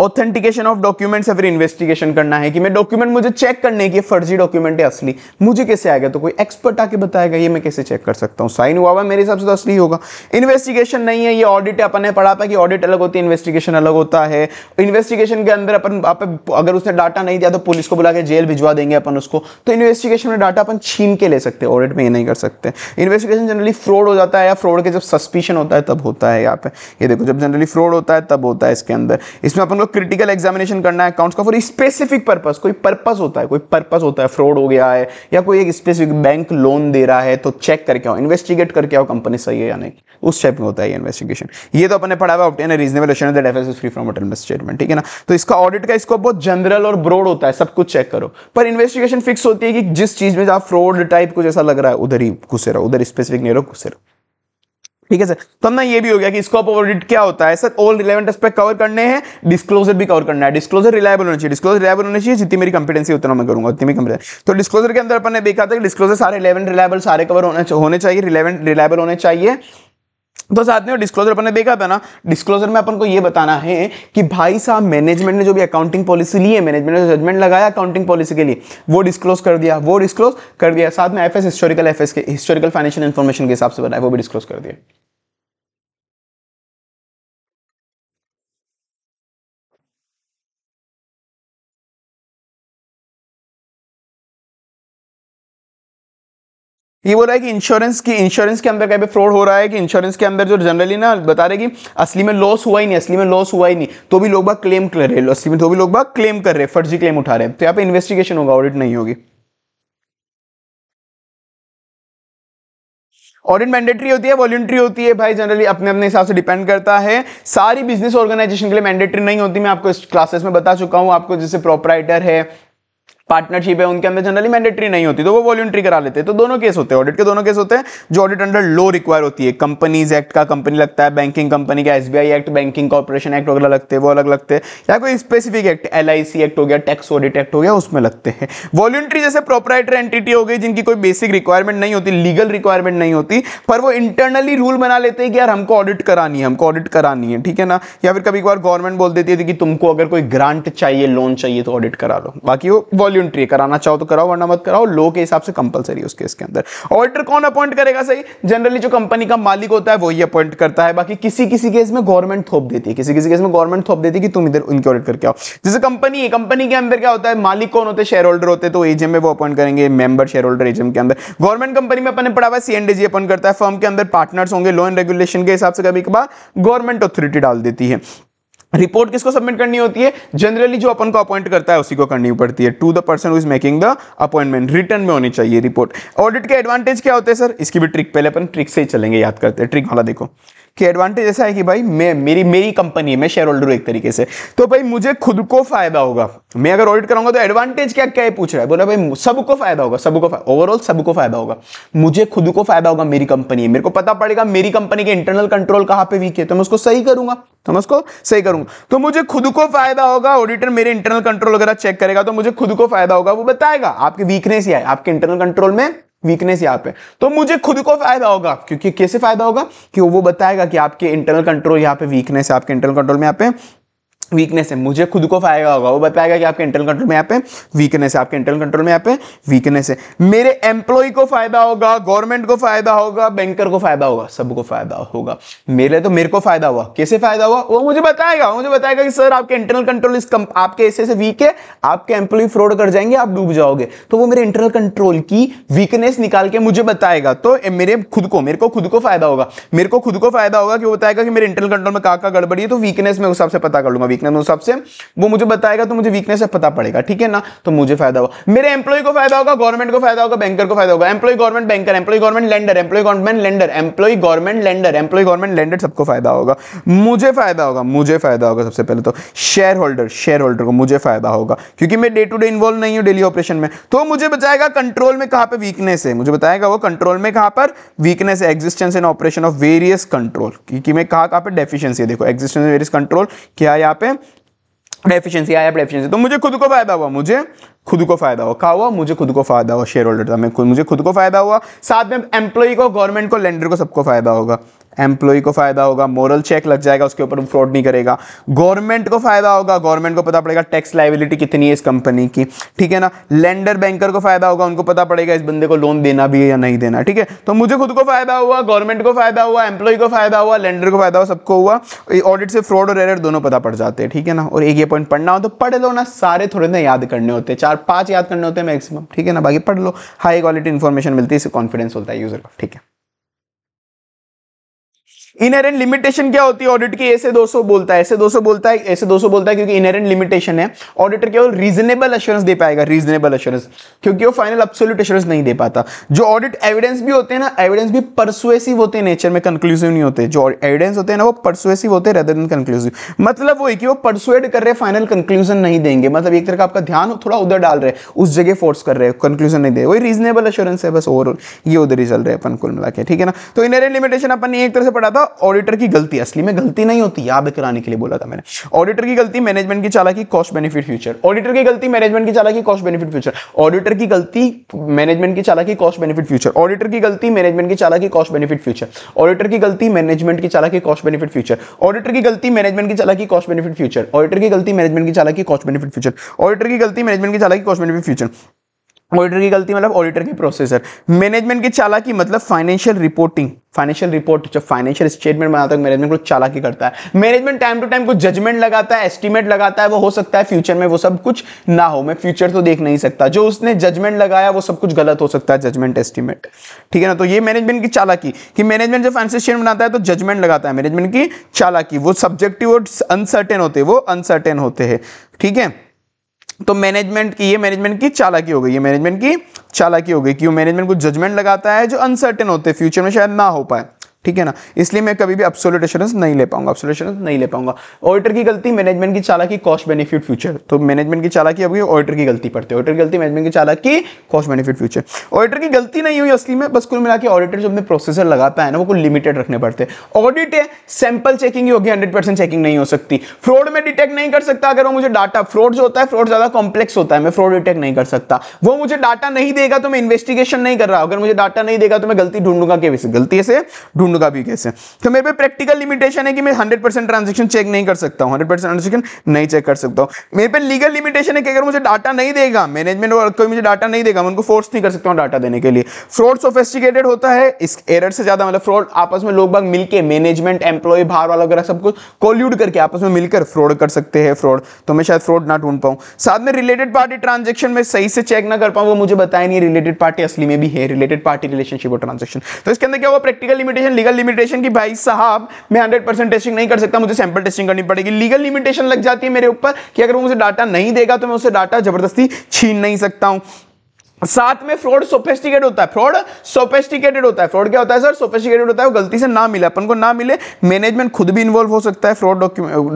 A: ऑथेंटिकेशन ऑफ डॉक्यूमेंट या फिर इन्वेस्टिगेशन करना है कि मैं डॉक्यूमेंट मुझे चेक करने की फर्जी डॉक्यूमेंट है असली मुझे कैसे आएगा तो कोई एक्सपर्ट आके बताएगा ये मैं कैसे चेक कर सकता हूँ साइन हुआ हुआ मेरे हिसाब से तो असली होगा इन्वेस्टिगेशन नहीं है ये ऑडिट अपन ने पढ़ा था कि ऑडिट अलग होती है इन्वेस्टिगेशन अलग होता है इन्वेस्टिगेशन के अंदर अपन आप अगर उसने डाटा नहीं दिया तो पुलिस को बुला के जेल भिजवा देंगे अपन उसको तो इन्वेस्टिगेशन में डाटा अपन छीन के ले सकते हैं ऑडिट में ये नहीं कर सकते इन्वेस्टिगेशन जनरली फ्रॉड हो जाता है या फ्रॉड के जब सस्पिशन होता है तब होता है यहाँ पे ये देखो जब जनरली फ्रॉड होता है तब होता है इसके अंदर इसमें अपन को लोग क्रिटिकल एग्जामिनेशन करना है अकाउंट्स का फॉर स्पेसिफिक पर्पस कोई पर्पस होता है कोई पर्पस होता है फ्रॉड हो गया है या कोई एक स्पेसिफिक बैंक लोन दे रहा है तो चेक करके आओ इन्वेस्टिगेट करके आओ कंपनी सही है या नहीं उस टाइप में होता है इन्वेस्टिगेशन ये तो अपने पढ़ा हुआ obtain reasonable that F S free from hotel statement ठीक है ना तो इसका ऑडिट का स्कोप बहुत जनरल और ब्रॉड होता है सब कुछ चेक करो पर इन्वेस्टिगेशन फिक्स होती है कि जिस चीज में आप फ्रॉड टाइप कुछ ऐसा लग रहा है उधर ही घुसे रहो उधर स्पेसिफिक नहीं रहो घुसे रहो ठीक है सर तो ना ये भी हो गया कि स्कोप ऑफ ऑडिट क्या होता है sir all relevant aspect cover करने हैं डिस्क्लोजर भी कवर करना है डिस्क्लोजर रिलायबल होना चाहिए डिस्क्लोजर रिलायबल होना चाहिए जितनी मेरी कंपिटेंसी उतना मैं करूंगा उतनी मेरी तो डिस्क्लोजर के अंदर अपने देखा था कि डिस्क्लोजर सारे रिलेवेंट रिलायबल सारे कवर होने चाहिए रिलेवेंट रिलायबल होने चाहिए तो साथियों डिस्क्लोजर अपन ने देखा था ना डिस्क्लोजर में अपन को यह बताना है कि भाई साहब मैनेजमेंट ने जो भी अकाउंटिंग पॉलिसी ली है मैनेजमेंट ने जजमेंट लगाया अकाउंटिंग पॉलिसी के लिए वो डिस्क्लोज कर दिया वो डिस्क्लोज कर दिया साथ में एफ हिस्टोरिकल एफ के हिस्टोरिकल फाइनेंशियल इन्फॉर्मेशन के हिसाब से बनाया वो भी डिस्क्लोज कर दिया ये बोल रहा है कि इंश्योरेंस की इंश्योरेंस के अंदर कहीं पे फ्रॉड हो रहा है कि इंश्योरेंस के अंदर जो जनरली ना बता रहे कि असली में लॉस हुआ ही नहीं असली में लॉस हुआ ही नहीं तो भी लोग बाग क्लेम कर रहे हैं असली में तो भी लोग बाग क्लेम कर रहे हैं फर्जी क्लेम उठा रहे हैं तो यहाँ पे इन्वेस्टिगेशन होगा ऑडिट नहीं होगी ऑडिट मैंडेटरी होती है वॉलेंट्री होती है भाई जनरली अपने अपने हिसाब से डिपेंड करता है सारी बिजनेस ऑर्गेनाइजेशन के लिए मैंडेटरी नहीं होती मैं आपको इस क्लासेस में बता चुका हूँ आपको जैसे प्रोपराइटर है पार्टनरशिप है उनके अंदर जनरली मैंडेटरी नहीं होती तो वो वॉल्यूंट्री करा लेते हैं तो दोनों केस होते हैं ऑडिट के दोनों केस होते हैं जो ऑडिट अंडर लो रिक्वायर होती है कंपनीज एक्ट का कंपनी लगता है बैंकिंग कंपनी का SBI act banking corporation act वगैरह लगते हैं वो अलग लगते हैं या कोई स्पेसिफिक एक्ट एल एक्ट हो गया टैक्स ऑडिट एक्ट हो गया उसमें लगते हैं वॉल्यूंट्री जैसे प्रोपराइटर एंटिटी हो गई जिनकी कोई बेसिक रिक्वायरमेंट नहीं होती लीगल रिक्वायरमेंट नहीं होती पर वो इंटरनली रूल बना लेते हैं कि यार हमको ऑडिट करानी है हमको ऑडिट करानी है ठीक है ना या फिर कभी बार गवर्नमेंट बोल देती है कि तुमको अगर कोई ग्रांट चाहिए लोन चाहिए तो ऑडिट करा लो बाकी वो वॉल्यूम वॉल्यूंट्री कराना चाहो तो कराओ वरना मत कराओ लो के हिसाब से कंपलसरी उसके इसके अंदर ऑडिटर कौन अपॉइंट करेगा सही जनरली जो कंपनी का मालिक होता है वही अपॉइंट करता है बाकी किसी किसी केस में गवर्नमेंट थोप देती है किसी किसी केस में गवर्नमेंट थोप देती है कि तुम इधर उनके ऑडिट करके आओ जैसे कंपनी है कंपनी के अंदर क्या होता है मालिक कौन होते हैं शेयर होल्डर होते तो एजीएम में वो अपॉइंट करेंगे मेंबर शेयर होल्डर एजीएम के अंदर गवर्नमेंट कंपनी में अपने पड़ा हुआ सीएनडीजी अपॉइंट करता है फर्म के अंदर पार्टनर्स होंगे लॉ एंड रेगुलेशन के हिसाब से कभी कभार गवर्नमेंट अथॉरिटी डाल देती है रिपोर्ट किसको सबमिट करनी होती है जनरली जो अपन को अपॉइंट करता है उसी को करनी पड़ती है to the person is making the appointment return में होनी चाहिए रिपोर्ट ऑडिट के एडवांटेज क्या होते हैं सर इसकी भी ट्रिक पहले अपन ट्रिक से ही चलेंगे याद करते हैं ट्रिक वाला देखो कि एडवांटेज ऐसा है कि भाई मैं मेरी मेरी कंपनी है मैं शेयर होल्डर हूँ एक तरीके से तो भाई मुझे खुद को फायदा होगा मैं अगर ऑडिट कराऊंगा तो एडवांटेज क्या क्या पूछ रहा है बोला भाई सबको फायदा होगा सबको ओवरऑल सबको फायदा होगा मुझे खुद को फायदा होगा मेरी कंपनी है मेरे को पता पड़ेगा मेरी कंपनी के इंटरनल कंट्रोल कहाँ पे वीक है तो मैं उसको सही करूंगा तो मैं उसको सही करूंगा तो मुझे खुद को फायदा होगा ऑडिटर मेरे इंटरनल कंट्रोल वगैरह चेक करेगा तो मुझे खुद को फायदा होगा वो बताएगा आपकी वीकनेस ही है आपके इंटरनल कंट्रोल में वीकनेस यहाँ पे तो मुझे खुद को फायदा होगा क्योंकि कैसे फायदा होगा कि वो बताएगा कि आपके इंटरनल कंट्रोल यहाँ पे वीकनेस है आपके इंटरनल कंट्रोल में यहाँ पे वीकनेस है मुझे खुद को फायदा होगा वो बताएगा कि आपके इंटरनल कंट्रोल में यहाँ पे वीकनेस है आपके इंटरनल कंट्रोल में यहाँ पे वीकनेस है मेरे एम्प्लॉय को फायदा होगा गवर्नमेंट को फायदा होगा बैंकर को फायदा होगा सबको फायदा होगा मेरे तो मेरे को फायदा हुआ कैसे फायदा हुआ वो मुझे बताएगा मुझे बताएगा कि सर आपके इंटरनल कंट्रोल इस कम, आपके ऐसे ऐसे वीक है आपके एम्प्लॉय फ्रॉड कर जाएंगे आप डूब जाओगे तो वो मेरे इंटरनल कंट्रोल की वीकनेस निकाल के मुझे बताएगा तो मेरे खुद को मेरे को खुद को फायदा होगा मेरे को खुद को फायदा होगा कि वो बताएगा कि मेरे इंटरनल कंट्रोल में कहा गड़बड़ी है तो वीकनेस में उस हिसाब से पता कर लूंगा वीकनेस उस सबसे वो मुझे बताएगा तो मुझे वीकनेस है पता पड़ेगा ठीक है ना तो मुझे फायदा होगा मेरे एम्प्लॉय को फायदा होगा गवर्नमेंट को फायदा होगा बैंकर को फायदा होगा employ government banker employ government lender employ government lender employ government lender employ government lender सबको फायदा होगा मुझे फायदा होगा मुझे फायदा होगा सबसे पहले तो शेयर होल्डर शेयर होल्डर को मुझे फायदा होगा क्योंकि मैं डे टू डे इन्वॉल्व नहीं हूँ डेली ऑपरेशन में तो मुझे बताएगा कंट्रोल में कहाँ पे वीकनेस है मुझे बताएगा वो कंट्रोल में कहाँ पर वीकनेस है existence and operation of various control क्योंकि मैं कहाँ कहाँ पर डेफिशिएंसी है देखो एग्जिस्टेंस वेरियस कंट्रोल क्या यहाँ पे पे डेफिशिएंसी आया डेफिशिएंसी तो मुझे खुद को फायदा हुआ मुझे खुद को फायदा हुआ क्या हुआ मुझे खुद को फायदा हुआ शेयर होल्डर था मैं खुद मुझे खुद को फायदा हुआ साथ में एम्प्लॉई को गवर्नमेंट को लेंडर को सबको फायदा होगा एम्प्लॉय को फायदा होगा मोरल चेक लग जाएगा उसके ऊपर फ्रॉड नहीं करेगा गवर्नमेंट को फायदा होगा गवर्नमेंट को पता पड़ेगा टैक्स लाइबिलिटी कितनी है इस कंपनी की ठीक है ना लेंडर बैंकर को फायदा होगा उनको पता पड़ेगा इस बंदे को लोन देना भी है या नहीं देना ठीक है तो मुझे खुद को फायदा हुआ गवर्नमेंट को फायदा हुआ एम्प्लॉय को फायदा हुआ लेंडर को फायदा हुआ सबको हुआ ऑडिट से फ्रॉड और एरर दोनों पता पड़ जाते हैं ठीक है ना और एक ये पॉइंट पढ़ना हो तो पढ़ लो ना सारे थोड़े ना याद करने होते हैं चार पाँच याद करने होते हैं मैक्सिमम ठीक है ना बाकी पढ़ लो हाई क्वालिटी इन्फॉर्मेशन मिलती है इससे कॉन्फिडेंस होता है यूजर का ठीक है इनहेरेंट लिमिटेशन क्या होती है ऑडिट की ऐसे 200 बोलता है ऐसे 200 बोलता है ऐसे 200 बोलता है क्योंकि इनहेरेंट लिमिटेशन है ऑडिटर केवल रीजनेबल अश्योरेंस दे पाएगा रीजनेबल अश्योरेंस क्योंकि वो फाइनल अब्सोल्यूट अश्योरेंस नहीं दे पाता जो ऑडिट एविडेंस भी होते हैं ना एविडेंस भी परसुएसिव होते हैं नेचर में कंक्लूसिव नहीं होते जो एविडेंस होते हैं ना वो परसुएसिव होते हैं रेदर देन कंक्लूसिव मतलब वो है कि वो परसुएड कर रहे फाइनल कंक्लूजन नहीं देंगे मतलब एक तरह का आपका ध्यान थोड़ा उधर डाल रहे उस जगह फोर्स कर रहे कंक्लूजन नहीं दे वही रीजनेबल अश्योरेंस है बस ओवरऑल ये उधर ही चल रहे अपन कुल मिला ठीक है ना तो इनहेरेंट लिमिटेशन अपन ने एक तरह से पढ़ा था ऑडिटर की गलती असली में गलती नहीं होती याद कराने के लिए बोला था मैंने ऑडिटर की गलती मैनेजमेंट की चालाकी कॉस्ट बेनिफिट फ्यूचर ऑडिटर की गलती मैनेजमेंट की चालाकी कॉस्ट बेनिफिट फ्यूचर ऑडिटर की गलती मैनेजमेंट की चालाकी कॉस्ट बेनिफिट फ्यूचर ऑडिटर की गलती मैनेजमेंट की चालाकी कॉस्ट बेनिफिट फ्यूचर ऑडिटर की गलती मैनेजमेंट की चालाकी कॉस्ट बेनिफिट फ्यूचर ऑडिटर की गलती मैनेजमेंट की चालाकी कॉस्ट बेनिफिट फ्यूचर ऑडिटर की गलती मैनेजमेंट की चालाकी कॉस्ट बेनिफिट फ्यूचर ऑडिटर की गलती मैनेजमेंट की चालाकी कॉस्ट बेनिफिट फ्यूचर ऑडिटर की गलती मतलब ऑडिटर की प्रोसेसर मैनेजमेंट की चालाकी मतलब फाइनेंशियल रिपोर्टिंग फाइनेंशियल रिपोर्ट जब फाइनेंशियल स्टेटमेंट बनाता है मैनेजमेंट तो को चालाकी करता है मैनेजमेंट टाइम टू टाइम को जजमेंट लगाता है एस्टीमेट लगाता है वो हो सकता है फ्यूचर में वो सब कुछ ना हो मैं फ्यूचर तो देख नहीं सकता जो उसने जजमेंट लगाया वो सब कुछ गलत हो सकता है जजमेंट एस्टीमेट ठीक है ना तो ये मैनेजमेंट की चालाकी कि मैनेजमेंट जब फाइनेंशियल स्टेटमेंट बनाता है तो जजमेंट लगाता है मैनेजमेंट की चालाकी वो सब्जेक्टिव और अनसर्टेन होते हैं वो अनसर्टेन होते हैं ठीक है तो मैनेजमेंट की ये मैनेजमेंट की चालाकी हो गई ये मैनेजमेंट की चालाकी हो गई क्यों मैनेजमेंट को जजमेंट लगाता है जो अनसर्टेन होते हैं फ्यूचर में शायद ना हो पाए ठीक है ना इसलिए मैं कभी भी अपसोलेट एश्योरेंस नहीं ले पाऊंगा अपसोलेट एश्योरेंस नहीं ले पाऊंगा ऑडिटर की गलती मैनेजमेंट की चाला तो की कॉस्ट बेनिफिट फ्यूचर तो मैनेजमेंट की चाला की अभी ऑडिटर की गलती पड़ती है ऑडिटर की गलती मैनेजमेंट की चाला की कॉस्ट बेनिफिट फ्यूचर ऑडिटर की गलती नहीं हुई असली में बस कुल मिला के ऑडिटर जो अपने प्रोसेसर लगाता है ना वो लिमिटेड रखने पड़ते हैं ऑडिट है सैंपल चेकिंग ही होगी हंड्रेड परसेंट चेकिंग नहीं हो सकती फ्रॉड में डिटेक्ट नहीं कर सकता अगर वो मुझे डाटा फ्रॉड जो होता है फ्रॉड ज्यादा कॉम्प्लेक्स होता है मैं फ्रॉड डिटेक्ट नहीं कर सकता वो मुझे डाटा नहीं देगा तो मैं इन्वेस्टिगेशन नहीं कर रहा अगर मुझे डाटा नहीं देगा तो मैं गलती ढूंढूंगा के गलती से ढूंढूंगा दोनों का भी केस है तो मेरे पे प्रैक्टिकल लिमिटेशन है कि मैं हंड्रेड परसेंट ट्रांजेक्शन चेक नहीं कर सकता हूँ हंड्रेड परसेंट ट्रांजेक्शन नहीं चेक कर सकता हूँ मेरे पे लीगल लिमिटेशन है कि अगर मुझे डाटा नहीं देगा मैनेजमेंट और कोई मुझे डाटा नहीं देगा मैं उनको फोर्स नहीं कर सकता हूँ डाटा देने के लिए फ्रॉड सोफेस्टिकेटेड होता है इस एरर से ज़्यादा मतलब फ्रॉड आपस में लोग बाग मिलकर मैनेजमेंट एम्प्लॉय बाहर वाला वगैरह सबको कुछ कोल्यूड करके आपस में मिलकर फ्रॉड कर सकते हैं फ्रॉड तो मैं शायद फ्रॉड ना ढूंढ पाऊँ साथ में रिलेटेड पार्टी ट्रांजेक्शन में सही से चेक ना कर पाऊँ वो मुझे बताया नहीं रिलेटेड पार्टी असली में भी है रिलेटेड पार्टी रिलेशनशिप और ट्रांजेक्शन तो इसके अंदर क्या हुआ प्रैक्टिकल लिमिटेशन लीगल लिमिटेशन की भाई साहब मैं हंड्रेड परसेंट टेस्टिंग नहीं कर सकता मुझे सैंपल टेस्टिंग करनी पड़ेगी लीगल लिमिटेशन लग जाती है मेरे ऊपर कि अगर वो मुझे डाटा नहीं देगा तो मैं उसे डाटा जबरदस्ती छीन नहीं सकता हूं साथ में फ्रॉड सोफेस्टिकेट होता है फ्रॉड सोफेस्टिकेटेड होता है फ्रॉड क्या होता है सर सोफेस्टिकेटेड होता है वो गलती से ना मिले अपन को ना मिले मैनेजमेंट खुद भी इन्वॉल्व हो सकता है फ्रॉड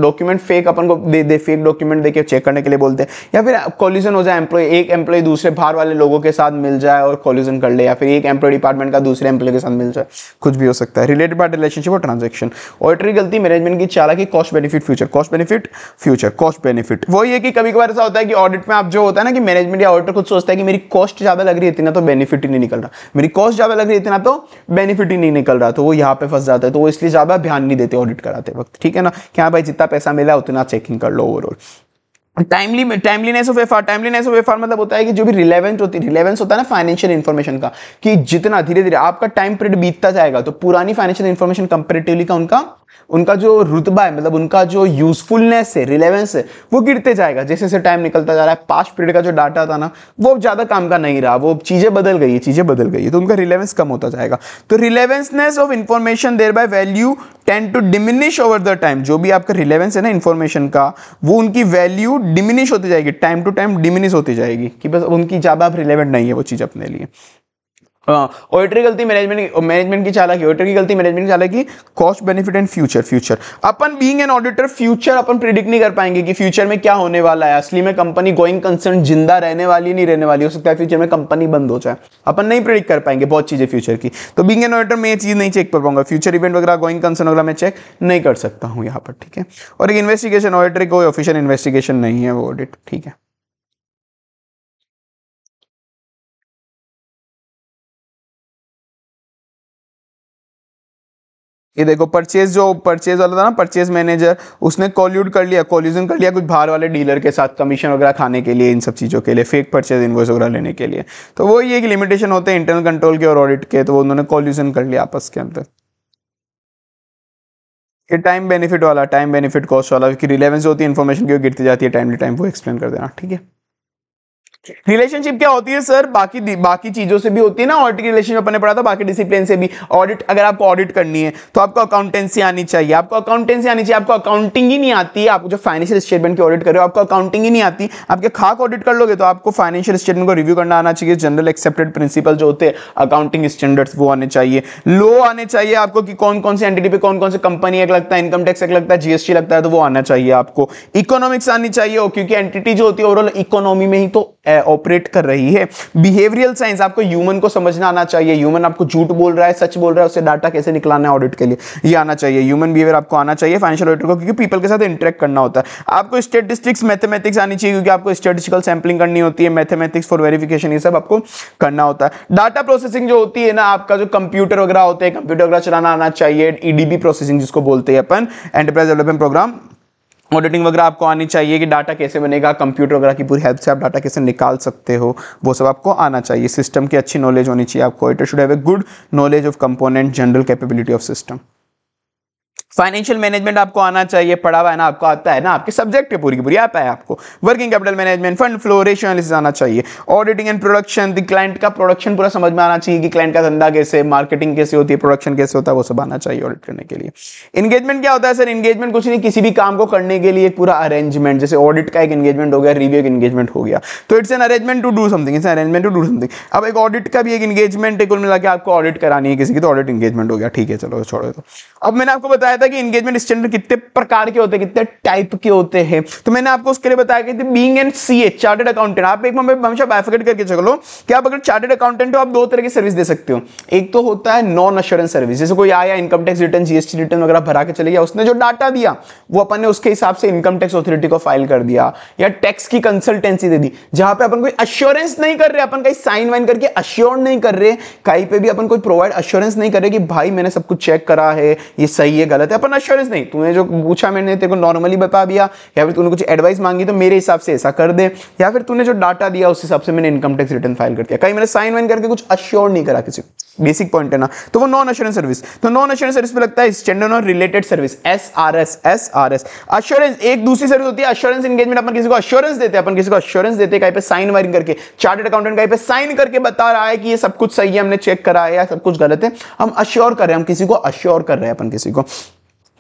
A: डॉक्यूमेंट फेक अपन को दे दे फेक डॉक्यूमेंट देके चेक करने के लिए बोलते हैं या फिर कॉल्यूजन हो जाए एम्प्लॉय एक एम्प्लॉय दूसरे बाहर वाले लोगों के साथ मिल जाए और कॉल्यूजन कर ले या फिर एक एम्प्लॉय डिपार्टमेंट का दूसरे एम्प्लॉय के साथ मिल जाए कुछ भी हो सकता है रिलेटेड बाय रिलेशनशिप और ट्रांजेक्शन ऑडिटरी गलती मैनेजमेंट की चाला की cost benefit future cost benefit future cost benefit वही है कि कभी कभार ऐसा होता है कि ऑडिट में आप जो होता है ना कि मैनेजमेंट या ऑडिटर खुद सोचता है कि मेरी कॉस्ट कॉस्ट ज़्यादा लग रही है इतना तो बेनिफिट ही नहीं निकल रहा मेरी कॉस्ट ज़्यादा लग रही है इतना तो बेनिफिट ही नहीं निकल रहा तो वो यहाँ पे फंस जाता है तो वो इसलिए ज़्यादा ध्यान नहीं देते ऑडिट कराते वक्त ठीक है ना कि हाँ भाई जितना पैसा मिला उतना चेकिंग कर लो overall timely timeliness of F R timeliness of F R मतलब होता है कि जो भी रिलेवेंट होती है रिलेवेंस होता है ना फाइनेंशियल इन्फॉर्मेशन का कि जितना धीरे धीरे आपका टाइम पीरियड बीतता जाएगा तो पुरानी फाइनेंशियल इन्फॉर्मेशन कंपेरेटिवली का उनका उनका जो रुतबा है मतलब उनका जो यूजफुलनेस है रिलेवेंस है वो गिरते जाएगा जैसे जैसे टाइम निकलता जा रहा है पास्ट पीरियड का जो डाटा था ना वो अब ज़्यादा काम का नहीं रहा वो चीज़ें बदल गई है चीज़ें बदल गई है तो उनका रिलेवेंस कम होता जाएगा तो relevanceness of information thereby value tend to diminish over the time जो भी आपका रिलेवेंस है ना इन्फॉर्मेशन का वो उनकी वैल्यू डिमिनिश होती जाएगी टाइम टू टाइम डिमिनिश होती जाएगी कि बस उनकी ज़्यादा रिलेवेंट नहीं है वो चीज़ अपने लिए ऑडिटर हाँ, की गलती मैनेजमेंट मैनेजमेंट की चालाकी ऑडिटर की गलती मैनेजमेंट की चालाकी cost benefit and future future अपन बीइंग एन ऑडिटर फ्यूचर अपन प्रिडिक्ट नहीं कर पाएंगे कि फ्यूचर में क्या होने वाला है असली में कंपनी गोइंग कंसर्न जिंदा रहने वाली नहीं रहने वाली हो सकता है फ्यूचर में कंपनी बंद हो जाए अपन नहीं प्रिडिक्ट कर पाएंगे बहुत चीज़ें फ्यूचर की तो बींग एन ऑडिटर मैं ये चीज़ नहीं चेक कर पाऊंगा फ्यूचर इवेंट वगैरह गोइंग कंसर्न वगैरह मैं चेक नहीं कर सकता हूँ यहाँ पर ठीक है और एक इन्वेस्टिगेशन ऑडिटर कोई ऑफिशियल इन्वेस्टिगेशन नहीं है वो ऑडिट ठीक है ये देखो परचेज जो परचेज वाला था ना परचेज मैनेजर उसने कॉल्यूड कर लिया कॉल्यूजन कर लिया कुछ बाहर वाले डीलर के साथ कमीशन वगैरह खाने के लिए इन सब चीज़ों के लिए फेक परचेज इन्वॉइस वगैरह लेने के लिए तो वो ये लिमिटेशन होते हैं इंटरनल कंट्रोल के और ऑडिट के तो वो उन्होंने कॉल्यूजन कर लिया आपस के अंदर ये टाइम बेनिफिट वाला टाइम बेनिफिट कॉस्ट वाला क्योंकि रिलेवेंस होती है इन्फॉर्मेशन की गिरती जाती है टाइम टू टाइम वो एक्सप्लेन कर देना ठीक है रिलेशनशिप क्या होती है सर बाकी बाकी चीजों से भी होती है ना ऑडिट की रिलेशनशिप अपने पढ़ा था बाकी डिसिप्लिन से भी ऑडिट अगर आपको ऑडिट करनी है तो आपको अकाउंटेंसी आनी चाहिए आपको अकाउंटेंसी आनी चाहिए आपको अकाउंटिंग ही नहीं आती आप जो फाइनेंशियल स्टेटमेंट की ऑडिट कर रहे हो आपको अकाउंटिंग ही नहीं आती आपके खाक ऑडिट कर लोगे तो आपको फाइनेंशियल स्टेटमेंट को रिव्यू करना आना चाहिए जनरल एक्सेप्टेड प्रिंसिपल जो होते हैं अकाउंटिंग स्टैंडर्ड्स वो आने चाहिए लो आने चाहिए आपको कि कौन कौन सी एंटिटी पे कौन कौन से कंपनी एक लगता है इनकम टैक्स एक लगता है जीएसटी लगता है तो वो आना चाहिए आपको इकोनॉमिक्स आनी चाहिए क्योंकि एंटिटी जो होती है ओवरऑल इकोनॉमी में ही तो ऑपरेट कर रही है बिहेवियल साइंस आपको ह्यूमन को समझना आना चाहिए ह्यूमन आपको झूठ बोल रहा है सच बोल रहा है उसे डाटा कैसे निकलाना है ऑडिट के लिए ये आना चाहिए ह्यूमन बिहेवियर आपको आना चाहिए फाइनेंशियल ऑडिटर को क्योंकि पीपल के साथ इंटरेक्ट करना होता है आपको स्टेटिस्टिक्स मैथमेटिक्स आनी चाहिए क्योंकि आपको स्टेटिस्टिकल सैम्पलिंग करनी होती है मैथमेटिक्स फॉर वेरिफिकेशन ये सब आपको करना होता है डाटा प्रोसेसिंग जो होती है ना आपका जो कंप्यूटर वगैरह होते हैं कंप्यूटर वगैरह चलाना आना चाहिए ईडीबी प्रोसेसिंग जिसको बोलते हैं अपन एंटरप्राइज डेवलपमेंट प्रोग्राम ऑडिटिंग वगैरह आपको आनी चाहिए कि डाटा कैसे बनेगा कंप्यूटर वगैरह की पूरी हेल्प से आप डाटा कैसे निकाल सकते हो वो सब आपको आना चाहिए सिस्टम की अच्छी नॉलेज होनी चाहिए आपको it should have a good knowledge of component general capability of system financial management आपको आना चाहिए पढ़ा हुआ है ना आपको आता है ना आपके सब्जेक्ट है पूरी की पूरी आता है आपको working capital management fund flow ratio analysis आना चाहिए auditing and production the client का प्रोडक्शन पूरा समझ में आना चाहिए कि क्लाइंट का धंधा कैसे मार्केटिंग कैसे होती है प्रोडक्शन कैसे होता है वो सब आना चाहिए ऑडिट करने के लिए इंगेजमेंट क्या होता है सर इंगेजमेंट कुछ नहीं किसी भी काम को करने के लिए पूरा अरेंजमेंट जैसे ऑडिट का एक इंगेजमेंट हो गया रिव्यू एक इंगेजमेंट हो गया तो it's an arrangement to do something it's arrangement to do something अब एक ऑडिट का भी एक इंगेजमेंट है कुल मिला आपको ऑडिट करानी है किसी की तो ऑडिट इंगेजमेंट हो गया ठीक है चलो छोड़ो तो अब मैंने आपको बताया था कि इंगेजमेंट स्टैंडर्ड कितने प्रकार के होते हैं कितने टाइप के होते हैं तो मैंने आपको उसके लिए बताया कि being and C A chartered accountant आप एक हमेशा बाइफिकेट करके चलो कि आप अगर चार्टेड अकाउंटेंट हो आप दो तरह की सर्विस दे सकते हो एक तो होता है नॉन अश्योरेंस सर्विस जैसे कोई आया income tax return GST return वगैरह भरा के चले गया उसने जो डाटा दिया वो अपन ने उसके हिसाब से इनकम टैक्स अथॉरिटी को फाइल कर दिया या टैक्स की कंसल्टेंसी दे दी जहां पर अपन कोई अश्योरेंस नहीं कर रहे अपन कहीं साइन वाइन करके अश्योर नहीं कर रहे कहीं पर भी अपन कोई प्रोवाइड अश्योरेंस नहीं कर रहे कि भाई मैंने सब कुछ चेक करा है ये सही है गलत है अपन अश्योरेंस नहीं तूने जो पूछा मैंने तेरे को नॉर्मली बता दिया या फिर तूने कुछ एडवाइस मांगी तो मेरे हिसाब से ऐसा कर दे या फिर तूने जो डाटा दिया उस हिसाब से मैंने इनकम टैक्स रिटर्न फाइल कर दिया कहीं मैंने साइन वाइन करके कुछ अश्योर नहीं करा किसी को बेसिक पॉइंट है ना तो वो नॉन अश्योरेंस सर्विस तो नॉन अश्योरेंस सर्विस पे लगता है स्टैंडर्ड और related service S R S S R S assurance एक दूसरी सर्विस होती है अश्योरेंस इंगेजमेंट अपन किसी को अश्योरेंस देते हैं अपन किसी को अश्योरेंस देते हैं कहीं पे साइन वायरिंग करके चार्टर्ड अकाउंटेंट कहीं पे साइन करके बता रहा है कि ये सब कुछ सही है हमने चेक करा है या सब कुछ गलत है हम अश्योर कर रहे हैं हम किसी को अश्योर कर रहे हैं अपन किसी को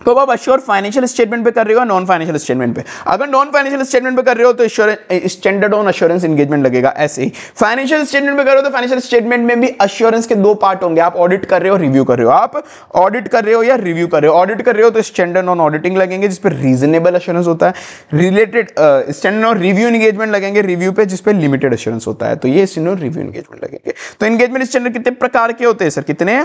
A: तो आप अश्योर फाइनेंशियल स्टेटमेंट पे कर रहे हो नॉन फाइनेंशियल स्टेटमेंट पे अगर नॉन फाइनेंशियल स्टेटमेंट पे कर रहे हो तो स्टैंडर्ड ऑन अश्योरेंस एंगेजमेंट लगेगा ऐसे ही फाइनेंशियल स्टेटमेंट पे कर रहे हो तो फाइनेंशियल स्टेटमेंट में भी अश्योरेंस के दो पार्ट होंगे आप ऑडिट कर रहे हो रिव्यू कर रहे हो आप ऑडिट कर रहे हो या रिव्यू कर रहे हो ऑडिट कर रहे हो तो स्टैंडर्ड ऑन ऑडिटिंग लगेंगे जिसपे रीजनेबल अश्योरेंस होता है related standard on review engagement लगेंगे रिव्यू पे जिसपे लिमिटेड अश्योरेंस होता है तो ये स्टैंडर्ड रिव्यू इंगेजमेंट लगेंगे तो इंगेजमेंट स्टैंडर्ड कितने प्रकार के होते हैं सर कितने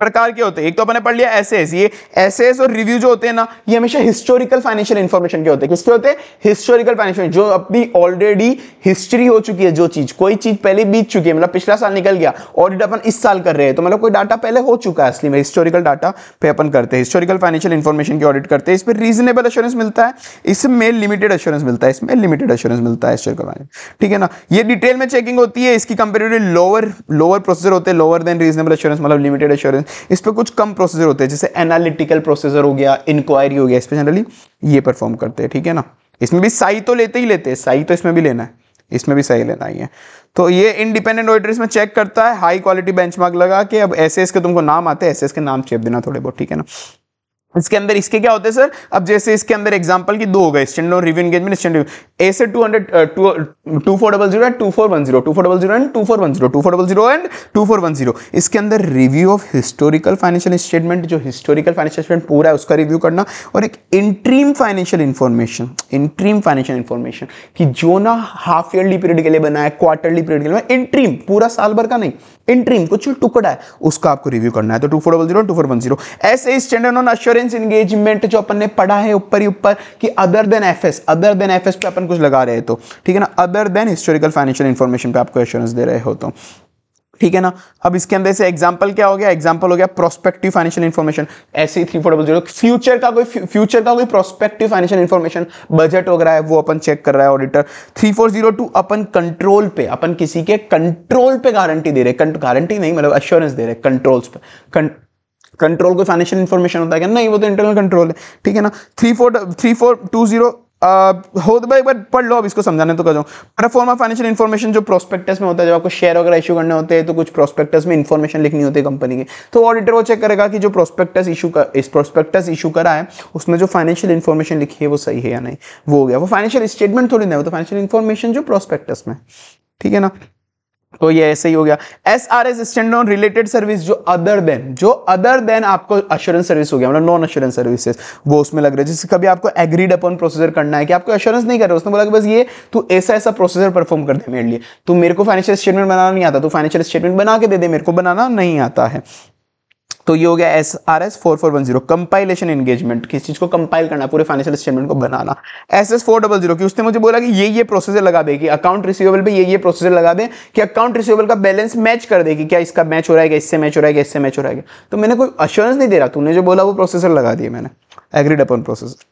A: प्रकार के होते हैं एक तो अपने पढ़ लिया एस एस ये एस एस और रिव्यू जो होते हैं ना ये हमेशा हिस्टोरिकल फाइनेंशियल इन्फॉर्मेशन के होते हैं किसके होते हैं हिस्टोरिकल फाइनेंशियल जो अपनी ऑलरेडी हिस्ट्री हो चुकी है जो चीज कोई चीज पहले बीत चुकी है मतलब पिछला साल निकल गया ऑडिट अपन इस साल कर रहे हैं तो मतलब कोई डाटा पहले हो चुका है असली में हिस्टोरिकल डाटा पे अपन करते हैं हिस्टोरिकल फाइनेंशियल इन्फॉर्मेशन की ऑडिट करते हैं इस पर रीजनेबल एश्योरेंस मिलता है इसमें लिमिटेड एश्योरेंस मिलता है इसमें लिमिटेड एश्योरेंस मिलता है हिस्टोरिकल फाइनेंशियल ठीक है ना ये डिटेल में चेकिंग होती है इसकी कंपेरेटिवली लोअर लोअर प्रोसेसर होते हैं लोअर देन रीजनेबल एश्योरेंस मतलब लिमिटेड एश्योरेंस इस पर कुछ कम प्रोसेसर होते हैं जैसे एनालिटिकल प्रोसेसर हो गया इंक्वायरी हो गया इस पर जनरली ये परफॉर्म करते हैं ठीक है ना इसमें भी साई तो लेते ही लेते हैं साई तो इसमें भी लेना है इसमें भी सही लेना ही है तो ये इंडिपेंडेंट ऑडिटर इसमें चेक करता है हाई क्वालिटी बेंचमार्क लगा के अब एस के तुमको नाम आते हैं एस के नाम चेप देना थोड़े बहुत ठीक है ना इसके अंदर इसके क्या होते हैं सर अब जैसे इसके अंदर एग्जांपल की दो हो गए स्टैंड और review engagement stand review A से two hundred two four double zero two four one zero two four double zero and two four one zero two four double zero and two four one zero इसके अंदर review of historical financial statement जो हिस्टोरिकल फाइनेंशियल स्टेटमेंट पूरा है उसका रिव्यू करना और एक interim financial information interim financial information की जो ना हाफ ईयरली पीरियड के लिए बना है क्वार्टरली पीरियड के लिए इंट्रीम पूरा साल भर का नहीं इंट्रीम कुछ टुकड़ा है उसका आपको रिव्यू करना है तो two four double zero two four one zero ऐसे standard on assurance reference engagement जो अपन ने पढ़ा है ऊपर ही ऊपर कि other than F S other than F S पे अपन कुछ लगा रहे हैं तो ठीक है ना other than historical financial information पे आपको एश्योरेंस दे रहे हो तो ठीक है ना अब इसके अंदर से एग्जाम्पल क्या हो गया एग्जाम्पल हो गया प्रोस्पेक्टिव फाइनेंशियल इन्फॉर्मेशन ऐसे ही three four double zero future का कोई फ्यूचर का कोई प्रोस्पेक्टिव फाइनेंशियल इन्फॉर्मेशन बजट वगैरह है वो अपन चेक कर रहा है auditor three four zero two अपन कंट्रोल पे अपन किसी के कंट्रोल पे गारंटी दे रहे गारंटी नहीं मतलब अश्योरेंस दे रहे कंट्रोल्स पे कंट कंट्रोल कोई फाइनेंशियल इन्फॉर्मेशन होता है क्या नहीं वो तो इंटरनल कंट्रोल है ठीक है ना three four three four two zero हो तो भाई बट पढ़ लो अब इसको समझाने तो करो पर फॉर्म ऑफ फाइनेंशियल इन्फॉर्मेशन जो प्रोस्पेक्टस में होता है जब आपको शेयर वगैरह इशू करने होते हैं तो कुछ प्रोस्पेक्टस में इन्फॉर्मेशन लिखनी होती है कंपनी की तो ऑडिटर वो चेक करेगा कि जो प्रोस्पेक्टस इशू कर इस प्रोस्पेक्टस इशू करा है उसमें जो फाइनेंशियल इन्फॉर्मेशन लिखी है वो सही है या नहीं वो हो गया वो फाइनेंशियल स्टेटमेंट थोड़ी ना वो तो फाइनेंशियल इन्फॉर्मेशन जो प्रोस्पेक्टस में ठीक है ना तो ये ऐसे ही हो गया S R S stand on related service जो अदर देन जो अदर देन आपको अश्योरेंस सर्विस हो गया मतलब नॉन अश्योरेंस सर्विसेज वो उसमें लग रहा है जिससे कभी आपको एग्रीड अपॉन प्रोसीजर करना है कि आपको अश्योरेंस नहीं कर रहा उसने बोला कि बस ये तू ऐसा ऐसा प्रोसीजर परफॉर्म कर दे मेरे लिए तो मेरे को फाइनेंशियल स्टेटमेंट बनाना नहीं आता तो फाइनेंशियल स्टेटमेंट बना के दे दे मेरे को बनाना नहीं आता है तो ये हो गया S R S four four one zero compilation engagement किस चीज़ को कंपाइल करना पूरे फाइनेंशियल स्टेटमेंट को बनाना S S four double zero की उसने मुझे बोला कि ये ये प्रोसेसर लगा दे कि अकाउंट रिसीवेबल पे ये ये प्रोसेसर लगा दे कि अकाउंट रिसीवेबल का बैलेंस मैच कर देगी क्या इसका मैच हो रहा है इससे मैच हो रहा है इससे मैच हो रहा है तो मैंने कोई अश्योरेंस नहीं दे रहा तूने जो बोला वो प्रोसेसर लगा दिया मैंने एग्रीड अपन प्रोसेसर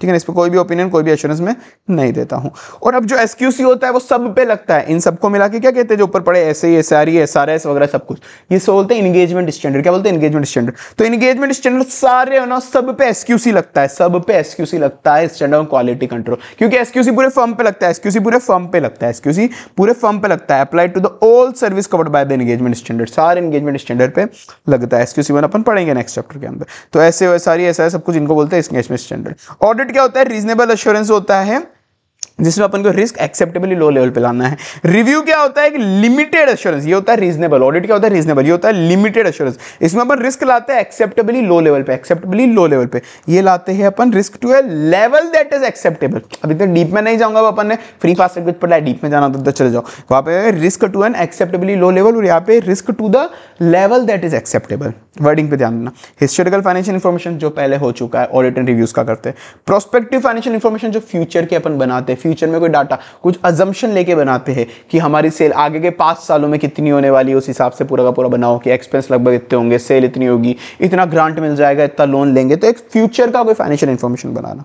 A: ठीक है ना इस पर कोई भी ओपिनियन कोई भी एश्योरेंस में नहीं देता हूं और अब जो एस होता है वो सब पे लगता है इन सबको मिला के क्या कहते हैं जो ऊपर पड़े S I S R S R S वगैरह सब कुछ ये सो बोलते हैं इंगेजमेंट स्टैंडर्ड क्या बोलते हैं इंगेजमेंट स्टैंडर्ड तो इंगेजमेंट स्टैंडर्ड सारे ना सब पे एस लगता है सब पे एस लगता है स्टैंडर्ड क्वालिटी कंट्रोल क्योंकि एस पूरे फॉर्म पे लगता है एस पूरे फॉर्म पे लगता है एस पूरे फॉर्म पे लगता है apply to the all service covered by the engagement standard सारे इंगेजमेंट स्टैंडर्ड पे लगता है एस वन अपन पढ़ेंगे नेक्स्ट चैप्टर के अंदर तो ऐसे वैसे सारी ऐसा सब कुछ इनको बोलते हैं इंगेजमेंट स्टैंडर्ड ऑडिट क्या होता है रीजनेबल अश्योरेंस होता है जिसमें अपन को रिस्क एक्सेप्टेबली लो लेवल पे लाना है रिव्यू क्या होता है कि लिमिटेड अश्योरेंस ये होता है रीजनेबल ऑडिट क्या होता है रीजनेबल ये होता है लिमिटेड अश्योरेंस इसमें अपन रिस्क लाते हैं एक्सेप्टेबली लो लेवल पे एक्सेप्टेबली लो लेवल पे ये लाते हैं अपन risk to a level that is acceptable अब इतने डीप में नहीं जाऊंगा अपन ने फ्री फास्ट सर्किट पढ़ा है डीप में जाना तो चले जाओ वहाँ पे risk to an acceptably low level और यहाँ पे risk to the level that is acceptable wording पे ध्यान देना हिस्टोरिकल फाइनेंशियल इन्फॉर्मेशन जो पहले हो चुका है ऑडिट एंड रिव्यूज का करते हैं प्रोस्पेक्टिव फाइनेंशियल इन्फॉर्मेशन जो फ्यूचर के अपन बनाते हैं फ्यूचर में कोई डाटा कुछ अजम्पन लेके बनाते हैं कि हमारी सेल आगे के पाँच सालों में कितनी होने वाली है उस हिसाब से पूरा का पूरा बनाओ कि एक्सपेंस लगभग इतने होंगे सेल इतनी होगी इतना ग्रांट मिल जाएगा इतना लोन लेंगे तो एक फ्यूचर का कोई फाइनेंशियल इन्फॉर्मेशन बनाना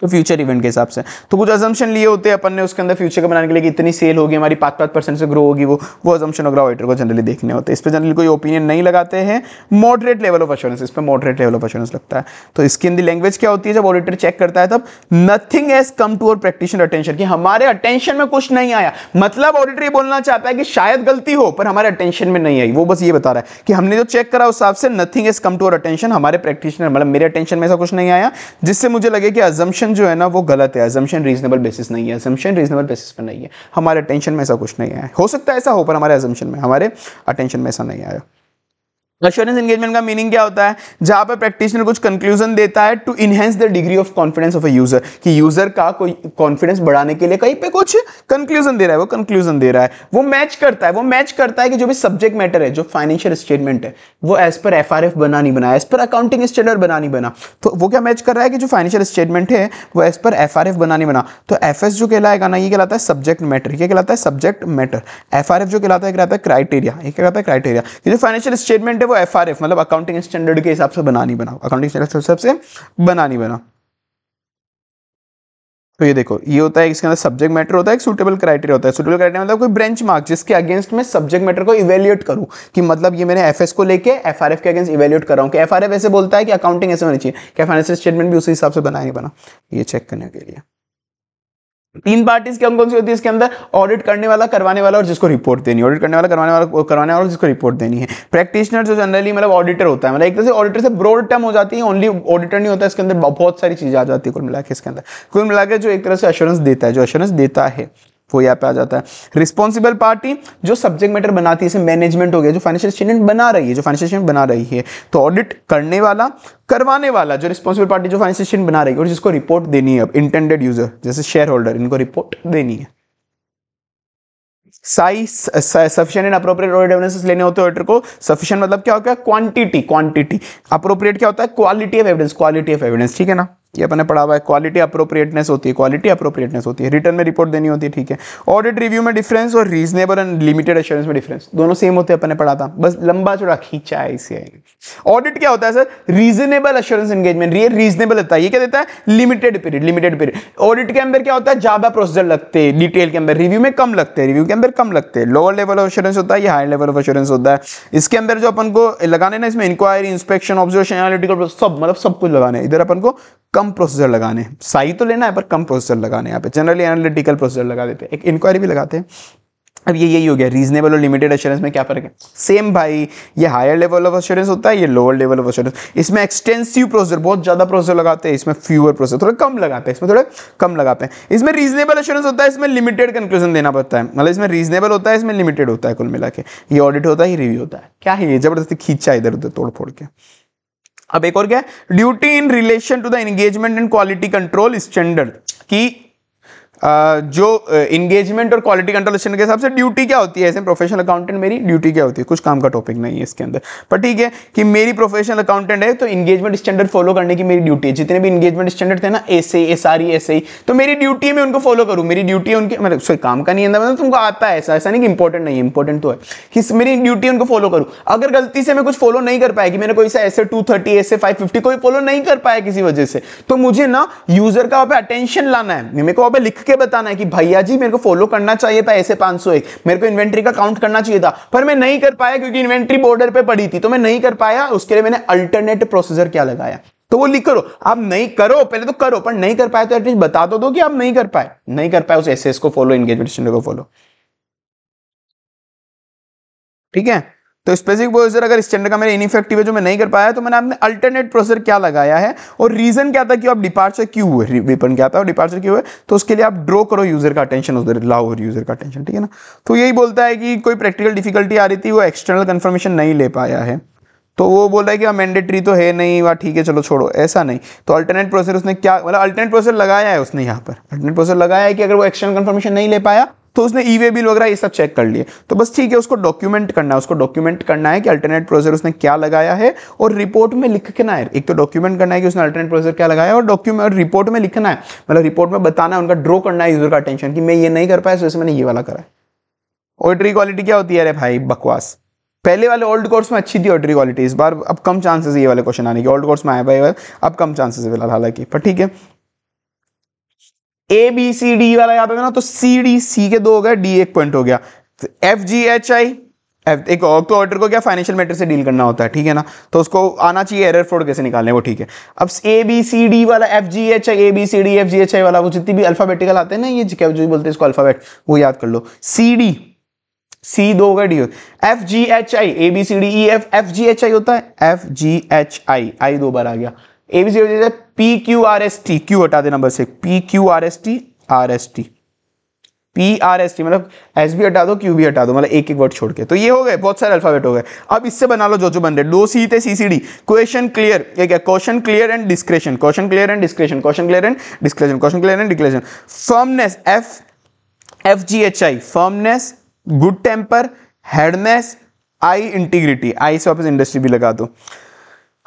A: तो फ्यूचर इवेंट के हिसाब से तो कुछ अजम्पन लिए होते हैं अपन ने उसके अंदर फ्यूचर का बनाने के लिए कि इतनी सेल होगी हमारी पाँच पाँच परसेंट से ग्रो होगी वो वो अजम्पन ऑफ ऑडिटर को जनरली देखने होते हैं इस पर जनरली कोई ओपिनियन नहीं लगाते हैं मॉडरेट लेवल ऑफ अश्योरेंस इस पर मॉडरेट लेवल ऑफ अश्योरेंस लगता है तो इसके अंदर लैंग्वेज क्या होती है जब ऑडिटर चेक करता है तब nothing as come to our practitioner attention कि हमारे अटेंशन में कुछ नहीं आया मतलब ऑडिटर ये बोलना चाहता है कि शायद गलती हो पर हमारे अटेंशन में नहीं आई वो बस ये बता रहा है कि हमने जो चेक करा उस हिसाब से nothing as come to our attention हमारे प्रैक्टिशनर मतलब मेरे अटेंशन में ऐसा कुछ नहीं आया जिससे मुझे लगे कि अजम्पन एजम्पन जो है ना वो गलत है एजम्पन रीजनेबल बेसिस नहीं है एजम्पन रीजनेबल बेसिस पर नहीं है हमारे अटेंशन में ऐसा कुछ नहीं है हो सकता है ऐसा हो पर हमारे एजम्पन में हमारे अटेंशन में ऐसा नहीं आया अश्योरेंस एंगेजमेंट का मीनिंग क्या होता है जहां पर प्रैक्टिशनर कुछ कंक्लूजन देता है to enhance the degree of confidence of a user कि यूजर का कोई कॉन्फिडेंस बढ़ाने के लिए कहीं पे कुछ कंक्लूजन दे रहा है वो कंक्लूजन दे रहा है वो मैच करता है वो मैच करता है कि जो भी सब्जेक्ट मैटर है जो फाइनेंशियल स्टेटमेंट है वो एज पर एफ बना नहीं बना एज पर अकाउंटिंग स्टैंडर्ड बना नहीं बना तो वो क्या मैच कर रहा है कि जो फाइनेंशियल स्टेटमेंट है वो एज पर एफ बना नहीं बना तो एफ जो कहलाएगा ना ये कहलाता है सब्जेक्ट मैटर ये कहलाता है सब्जेक्ट मैटर एफ जो कहलाता है कहलाता है क्राइटेरिया ये कहलाता है क्राइटेरिया जो फाइनेंशियल स्टेटमेंट है वो एफ आर एफ मतलब अकाउंटिंग स्टैंडर्ड के हिसाब से बना नहीं बना अकाउंटिंग स्टैंडर्ड के हिसाब से बना नहीं बना तो ये देखो ये होता है इसके अंदर सब्जेक्ट मैटर होता है एक सुटेबल क्राइटेरिया होता है सुटेबल क्राइटेरिया मतलब कोई ब्रेंच मार्क जिसके अगेंस्ट में सब्जेक्ट मैटर को इवेल्युएट करूं कि मतलब ये मैंने एफएस को लेके एफआरएफ के अगेंस्ट इवेल्युएट कर रहा हूं कि एफआरएफ ऐसे बोलता है कि अकाउंटिंग ऐसे होनी चाहिए क्या फाइनेंशियल स्टेटमेंट भी उसी हिसाब से बना नहीं बना ये चेक करने के लिए तीन पार्टीज कौन कौन सी होती है इसके अंदर ऑडिट करने वाला करवाने वाला और जिसको रिपोर्ट देनी ऑडिट करने वाला करवाने वाला करवाने वाला जिसको रिपोर्ट देनी है प्रैक्टिशनर जो जनरली मतलब ऑडिटर होता है मतलब एक तरह से ऑडिटर से ब्रॉड टर्म हो जाती है ओनली ऑडिटर नहीं होता इसके अंदर बहुत सारी चीज़ें आ जाती है कुल मिला इसके अंदर कुल मिला के जो एक तरह से अश्योरेंस देता है जो अश्योरेंस देता है वो यहाँ पे आ जाता है रिस्पॉन्सिबल पार्टी जो सब्जेक्ट मैटर बनाती है मैनेजमेंट हो गया जो फाइनेंशियल स्टेटमेंट बना रही है जो फाइनेंशियल स्टेटमेंट बना रही है तो ऑडिट करने वाला करवाने वाला जो रिस्पॉन्सिबल पार्टी जो फाइनेंशियल स्टेटमेंट बना रही है और जिसको रिपोर्ट देनी है अब इंटेंडेड यूजर जैसे शेयर होल्डर इनको रिपोर्ट देनी है size sufficient and appropriate audit evidences लेने होते हैं quality of evidence quality of evidence ठीक है ना ये अपने पढ़ा हुआ है क्वालिटी अप्रोप्रिएटनेस होती है क्वालिटी अप्रोप्रिएटनेस होती है रिटर्न में रिपोर्ट देनी होती है ठीक है ऑडिट रिव्यू में डिफरेंस और रीजनेबल एंड लिमिटेड एश्योरेंस में डिफरेंस दोनों सेम होते हैं अपने पढ़ा था बस लंबा चौड़ा खींचा है इसे ऑडिट क्या होता है सर रीजनेबल एश्योरेंस एंगेजमेंट ये रीजनेबल होता है ये क्या देता है limited period limited period audit के अंदर क्या होता है ज्यादा प्रोसीजर लगते हैं डिटेल के अंदर रिव्यू में कम लगते हैं रिव्यू के अंदर कम लगते हैं लोअर लेवल ऑफ एश्योरेंस होता है या हाई लेवल ऑफ एश्योरेंस होता है इसके अंदर जो अपन को लगाने ना इसमें इंक्वायरी इंस्पेक्शन ऑब्जर्वेशन एनालिटिकल सब मतलब सब कुछ लगाने इधर अपन को कम प्रोसेसर लगाने हैं साई तो लेना है पर कम प्रोसेसर लगाने यहाँ पे जनरली एनालिटिकल प्रोसेसर लगा देते हैं एक इंक्वायरी भी लगाते हैं अब ये यही हो गया रीजनेबल और लिमिटेड एश्योरेंस में क्या फर्क है सेम भाई ये हायर लेवल ऑफ एश्योरेंस होता है ये लोअर लेवल ऑफ एश्योरेंस इसमें एक्सटेंसिव प्रोसेसर बहुत ज़्यादा प्रोसेसर लगाते हैं इसमें फ्यूअर प्रोसेसर थोड़े कम लगाते हैं इसमें थोड़े कम लगाते हैं इसमें रीजनेबल एश्योरेंस होता है इसमें लिमिटेड कंक्लूजन देना पड़ता है मतलब इसमें रीजनेबल होता है इसमें लिमिटेड होता है कुल मिला के ये ऑडिट होता है रिव्यू होता है क्या है ये जबरदस्ती खींचा इधर उधर तोड़ फोड़ के अब एक और क्या है duty in relation to the engagement and quality control standard की जो इंगेजमेंट और क्वालिटी कंट्रोल के हिसाब से ड्यूटी क्या होती है ऐसे प्रोफेशनल अकाउंटेंट मेरी ड्यूटी क्या होती है कुछ काम का टॉपिक नहीं है इसके अंदर पर ठीक है कि मेरी प्रोफेशनल अकाउंटेंट है तो इंगेजमेंट स्टैंडर्ड फॉलो करने की मेरी ड्यूटी है जितने भी इंगेजमेंट स्टैंडर्ड थे ना ऐसे S R E S I तो मेरी ड्यूटी है मैं उनको फॉलो करूँ मेरी ड्यूटी है उनके मतलब सॉरी काम का नहीं अंदर मतलब तुमको आता है ऐसा ऐसा नहीं कि इंपॉर्टेंट नहीं है इंपॉर्टेंट तो है कि मेरी ड्यूटी उनको फॉलो करूँ अगर गलती से मैं कुछ फॉलो नहीं कर पाया कि मैंने कोई सा ऐसे टू थर्टी ऐसे फाइव फिफ्टी कोई फॉलो नहीं कर पाया किसी वजह से तो मुझे ना यूजर का वहाँ पे अटेंशन लाना है मेरे को वहाँ पे लिख के बताना है कि भैया जी मेरे को फॉलो करना चाहिए था ऐसे पांच सौ एक मेरे को इन्वेंट्री का काउंट करना चाहिए था पर मैं नहीं कर पाया क्योंकि इन्वेंट्री बॉर्डर पर पड़ी थी तो मैं नहीं कर पाया उसके लिए मैंने अल्टरनेट प्रोसीजर क्या लगाया तो वो लिख करो आप नहीं करो पहले तो करो पर नहीं कर पाए तो एटलीस्ट बता दो, तो दो कि आप नहीं कर पाए नहीं कर पाए उस एस को फॉलो एंगेजमेंट को फॉलो ठीक है तो स्पेसिफिक प्रोसेसर अगर स्टैंडर्ड का मेरा इनफेक्टिव है जो मैं नहीं कर पाया तो मैंने आपने अल्टरनेट प्रोसेसर क्या लगाया है और रीजन क्या था कि आप डिपार्चर क्यों हुए विपन क्या था और डिपार्चर क्यों हुए तो उसके लिए आप ड्रॉ करो यूजर का अटेंशन उधर लाओ यूजर का अटेंशन ठीक है ना तो यही बोलता है कि कोई प्रैक्टिकल डिफिकल्टी आ रही थी वो एक्सटर्नल कन्फर्मेशन नहीं ले पाया है तो वो बोल रहा है कि मैंडेटरी हाँ, तो है नहीं वह हाँ, ठीक है चलो छोड़ो ऐसा नहीं तो अल्टरनेट प्रोसेस उसने क्या मतलब अल्टरनेट प्रोसेसर लगाया है उसने यहाँ पर अल्टरनेट प्रोसेस लगाया है कि अगर वो एक्सटर्नल कन्फर्मेशन नहीं ले पाया तो उसने ई वे बिल वगैरह ये सब चेक कर लिए तो बस ठीक है उसको डॉक्यूमेंट करना है उसको डॉक्यूमेंट करना है कि अल्टरनेट प्रोसेसर उसने क्या लगाया है और रिपोर्ट में लिखना है एक तो डॉक्यूमेंट करना है कि उसने अल्टरनेट प्रोसेसर क्या लगाया और डॉक्यूमेंट रिपोर्ट में लिखना है मतलब रिपोर्ट में बताना है उनका ड्रॉ करना है यूजर का अटेंशन कि मैं ये नहीं कर पाया इस मैंने ये वाला करा ऑडरी क्वालिटी क्या होती है अरे भाई बकवास पहले वाले ओल्ड कोर्स में अच्छी थी ऑडरी क्वालिटी इस बार अब कम चांसेस ये वाले क्वेश्चन आने के ओल्ड कोर्स में आए भाई अब कम चांसेस है फिलहाल हालांकि पर ठीक है ए बी सी डी वाला यहाँ पे ना तो सी डी सी के दो हो गए डी एक पॉइंट हो गया एफ जी एच आई एक और ऑर्डर तो को क्या फाइनेंशियल मैटर से डील करना होता है ठीक है ना तो उसको आना चाहिए एरर फ्रॉड कैसे निकालने वो ठीक है अब ए बी सी डी वाला F G H I A B C D F G H I वाला वो जितनी भी अल्फाबेटिकल आते हैं ना ये क्या जो बोलते हैं इसको अल्फाबेट वो याद कर लो सी डी सी दो होगा D F G H I A B C D E F F G H I होता है एफ जी एच आई आई दो बार आ गया एबीसी हो जाए P Q R S T Q हटा देना बस एक P Q R S T R S T P R S T मतलब एस बी हटा दो क्यू भी हटा दो मतलब एक एक वर्ड छोड़ के तो ये हो गए बहुत सारे अल्फाबेट हो गए अब इससे बना लो जो जो बन रहे दो सी थे C C D question clear एक है question clear and discretion question clear and discretion question clear and discretion question clear and declension firmness F F G H I firmness good temper headness I integrity I से वापस इंडस्ट्री भी लगा दो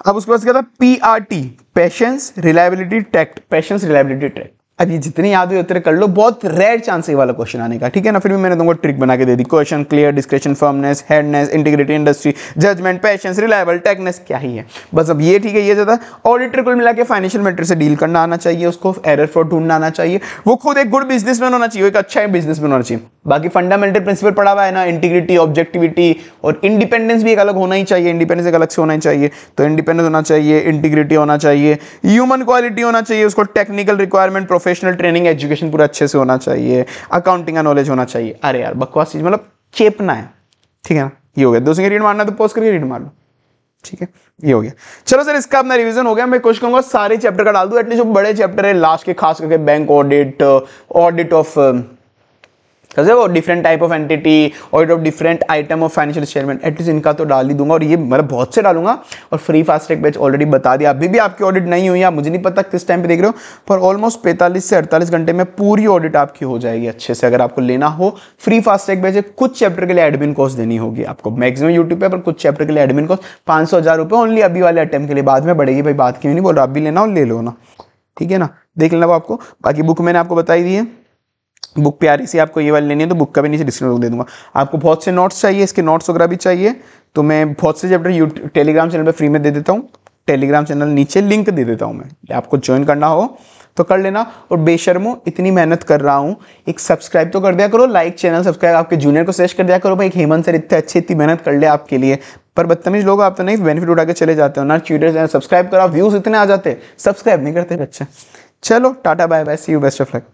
A: अब उसके पास क्या था P R T patience reliability tact patience reliability tact अब ये याद हुई उतने कर लो बहुत रेयर चांस ये वाला क्वेश्चन आने का ठीक है ना फिर भी मैंने तुमको ट्रिक बना के दे दी question clear description firmness headness integrity industry judgement patience reliable tactness क्या ही है बस अब ये ठीक है ये ज़्यादा ऑडिटर को मिला के फाइनेंशियल मैटर से डील करना आना चाहिए उसको एरर फ्रॉड ढूंढना आना चाहिए वो खुद एक गुड बिजनेसमैन होना चाहिए एक अच्छा बिजनेसमैन होना चाहिए बाकी फंडामेंटल प्रिंसिपल पढ़ा हुआ है ना इंटीग्रिटी ऑब्जेक्टिविटी और इंडिपेंडेंस भी एक अलग होना ही चाहिए इंडिपेंडेंस एक अलग से होना ही चाहिए तो इंडिपेंडेंस होना चाहिए इंटीग्रिटी होना चाहिए ह्यूमन क्वालिटी होना चाहिए उसको technical requirement professional training education पूरा अच्छे से होना चाहिए अकाउंटिंग का नॉलेज होना चाहिए अरे यार बकवास चीज़ मतलब चेपना है ठीक है ना ये हो गया दोस्तों रीड मारना तो पोस्ट करके रीड मार लो ठीक है ये हो गया चलो सर इसका अपना रिवीजन हो गया मैं कोशिश करूंगा सारे चैप्टर का डाल दूं एटलीस्ट जो बड़े चैप्टर है लास्ट के खास करके बैंक ऑडिट ऑडिट ऑफ कैसे वो डिफरेंट टाइप ऑफ एंटिटी और different item of financial statement at least इनका तो डाल ही दूंगा और ये मतलब बहुत से डालूंगा और फ्री फास्टैग बैच ऑलरेडी बता दिया अभी भी आपकी ऑडिट नहीं हुई आप मुझे नहीं पता किस टाइम पे देख रहे हो पर ऑलमोस्ट पैंतालीस से अड़तालीस घंटे में पूरी ऑडिट आपकी हो जाएगी अच्छे से अगर आपको लेना हो फ्री फास्टैग बैच कुछ चैप्टर के लिए एडमिन कॉस्ट देनी होगी आपको मैक्सिमम यूट्यूब पर कुछ चैप्टर के लिए एडमिन कॉस्ट पाँच सौ हज़ार रुपये ओनली अभी वाले अटैम्प के लिए बाद में बढ़ेगी भाई बात क्यों नहीं बोल रहा आप भी लेना हो ले लो ना ठीक है ना देख लेना वो आपको बाकी बुक मैंने आपको बताई दी है बुक प्यारी सी आपको ये वाली लेनी है तो बुक का भी नीचे डिस्क्रिप्शन दे दूंगा आपको बहुत से नोट्स चाहिए इसके नोट्स वगैरह भी चाहिए तो मैं बहुत से चैप्टर टेलीग्राम चैनल पर फ्री में दे देता हूँ टेलीग्राम चैनल नीचे लिंक दे देता हूँ मैं आपको ज्वाइन करना हो तो कर लेना और बेशर्मो इतनी मेहनत कर रहा हूँ एक सब्सक्राइब तो कर दिया करो लाइक चैनल सब्सक्राइब आपके जूनियर को सजेस्ट कर दिया करो भाई एक हेमंत सर इतने अच्छे इतनी मेहनत कर ले आपके लिए पर बदतमीज लोग आप तो नहीं बेनिफिट उठा के चले जाते हो ना चीटर सब्सक्राइब करो व्यूज़ इतने आ जाते सब्सक्राइब नहीं करते बच्चे अच्छा। चलो टाटा bye bye see you best of luck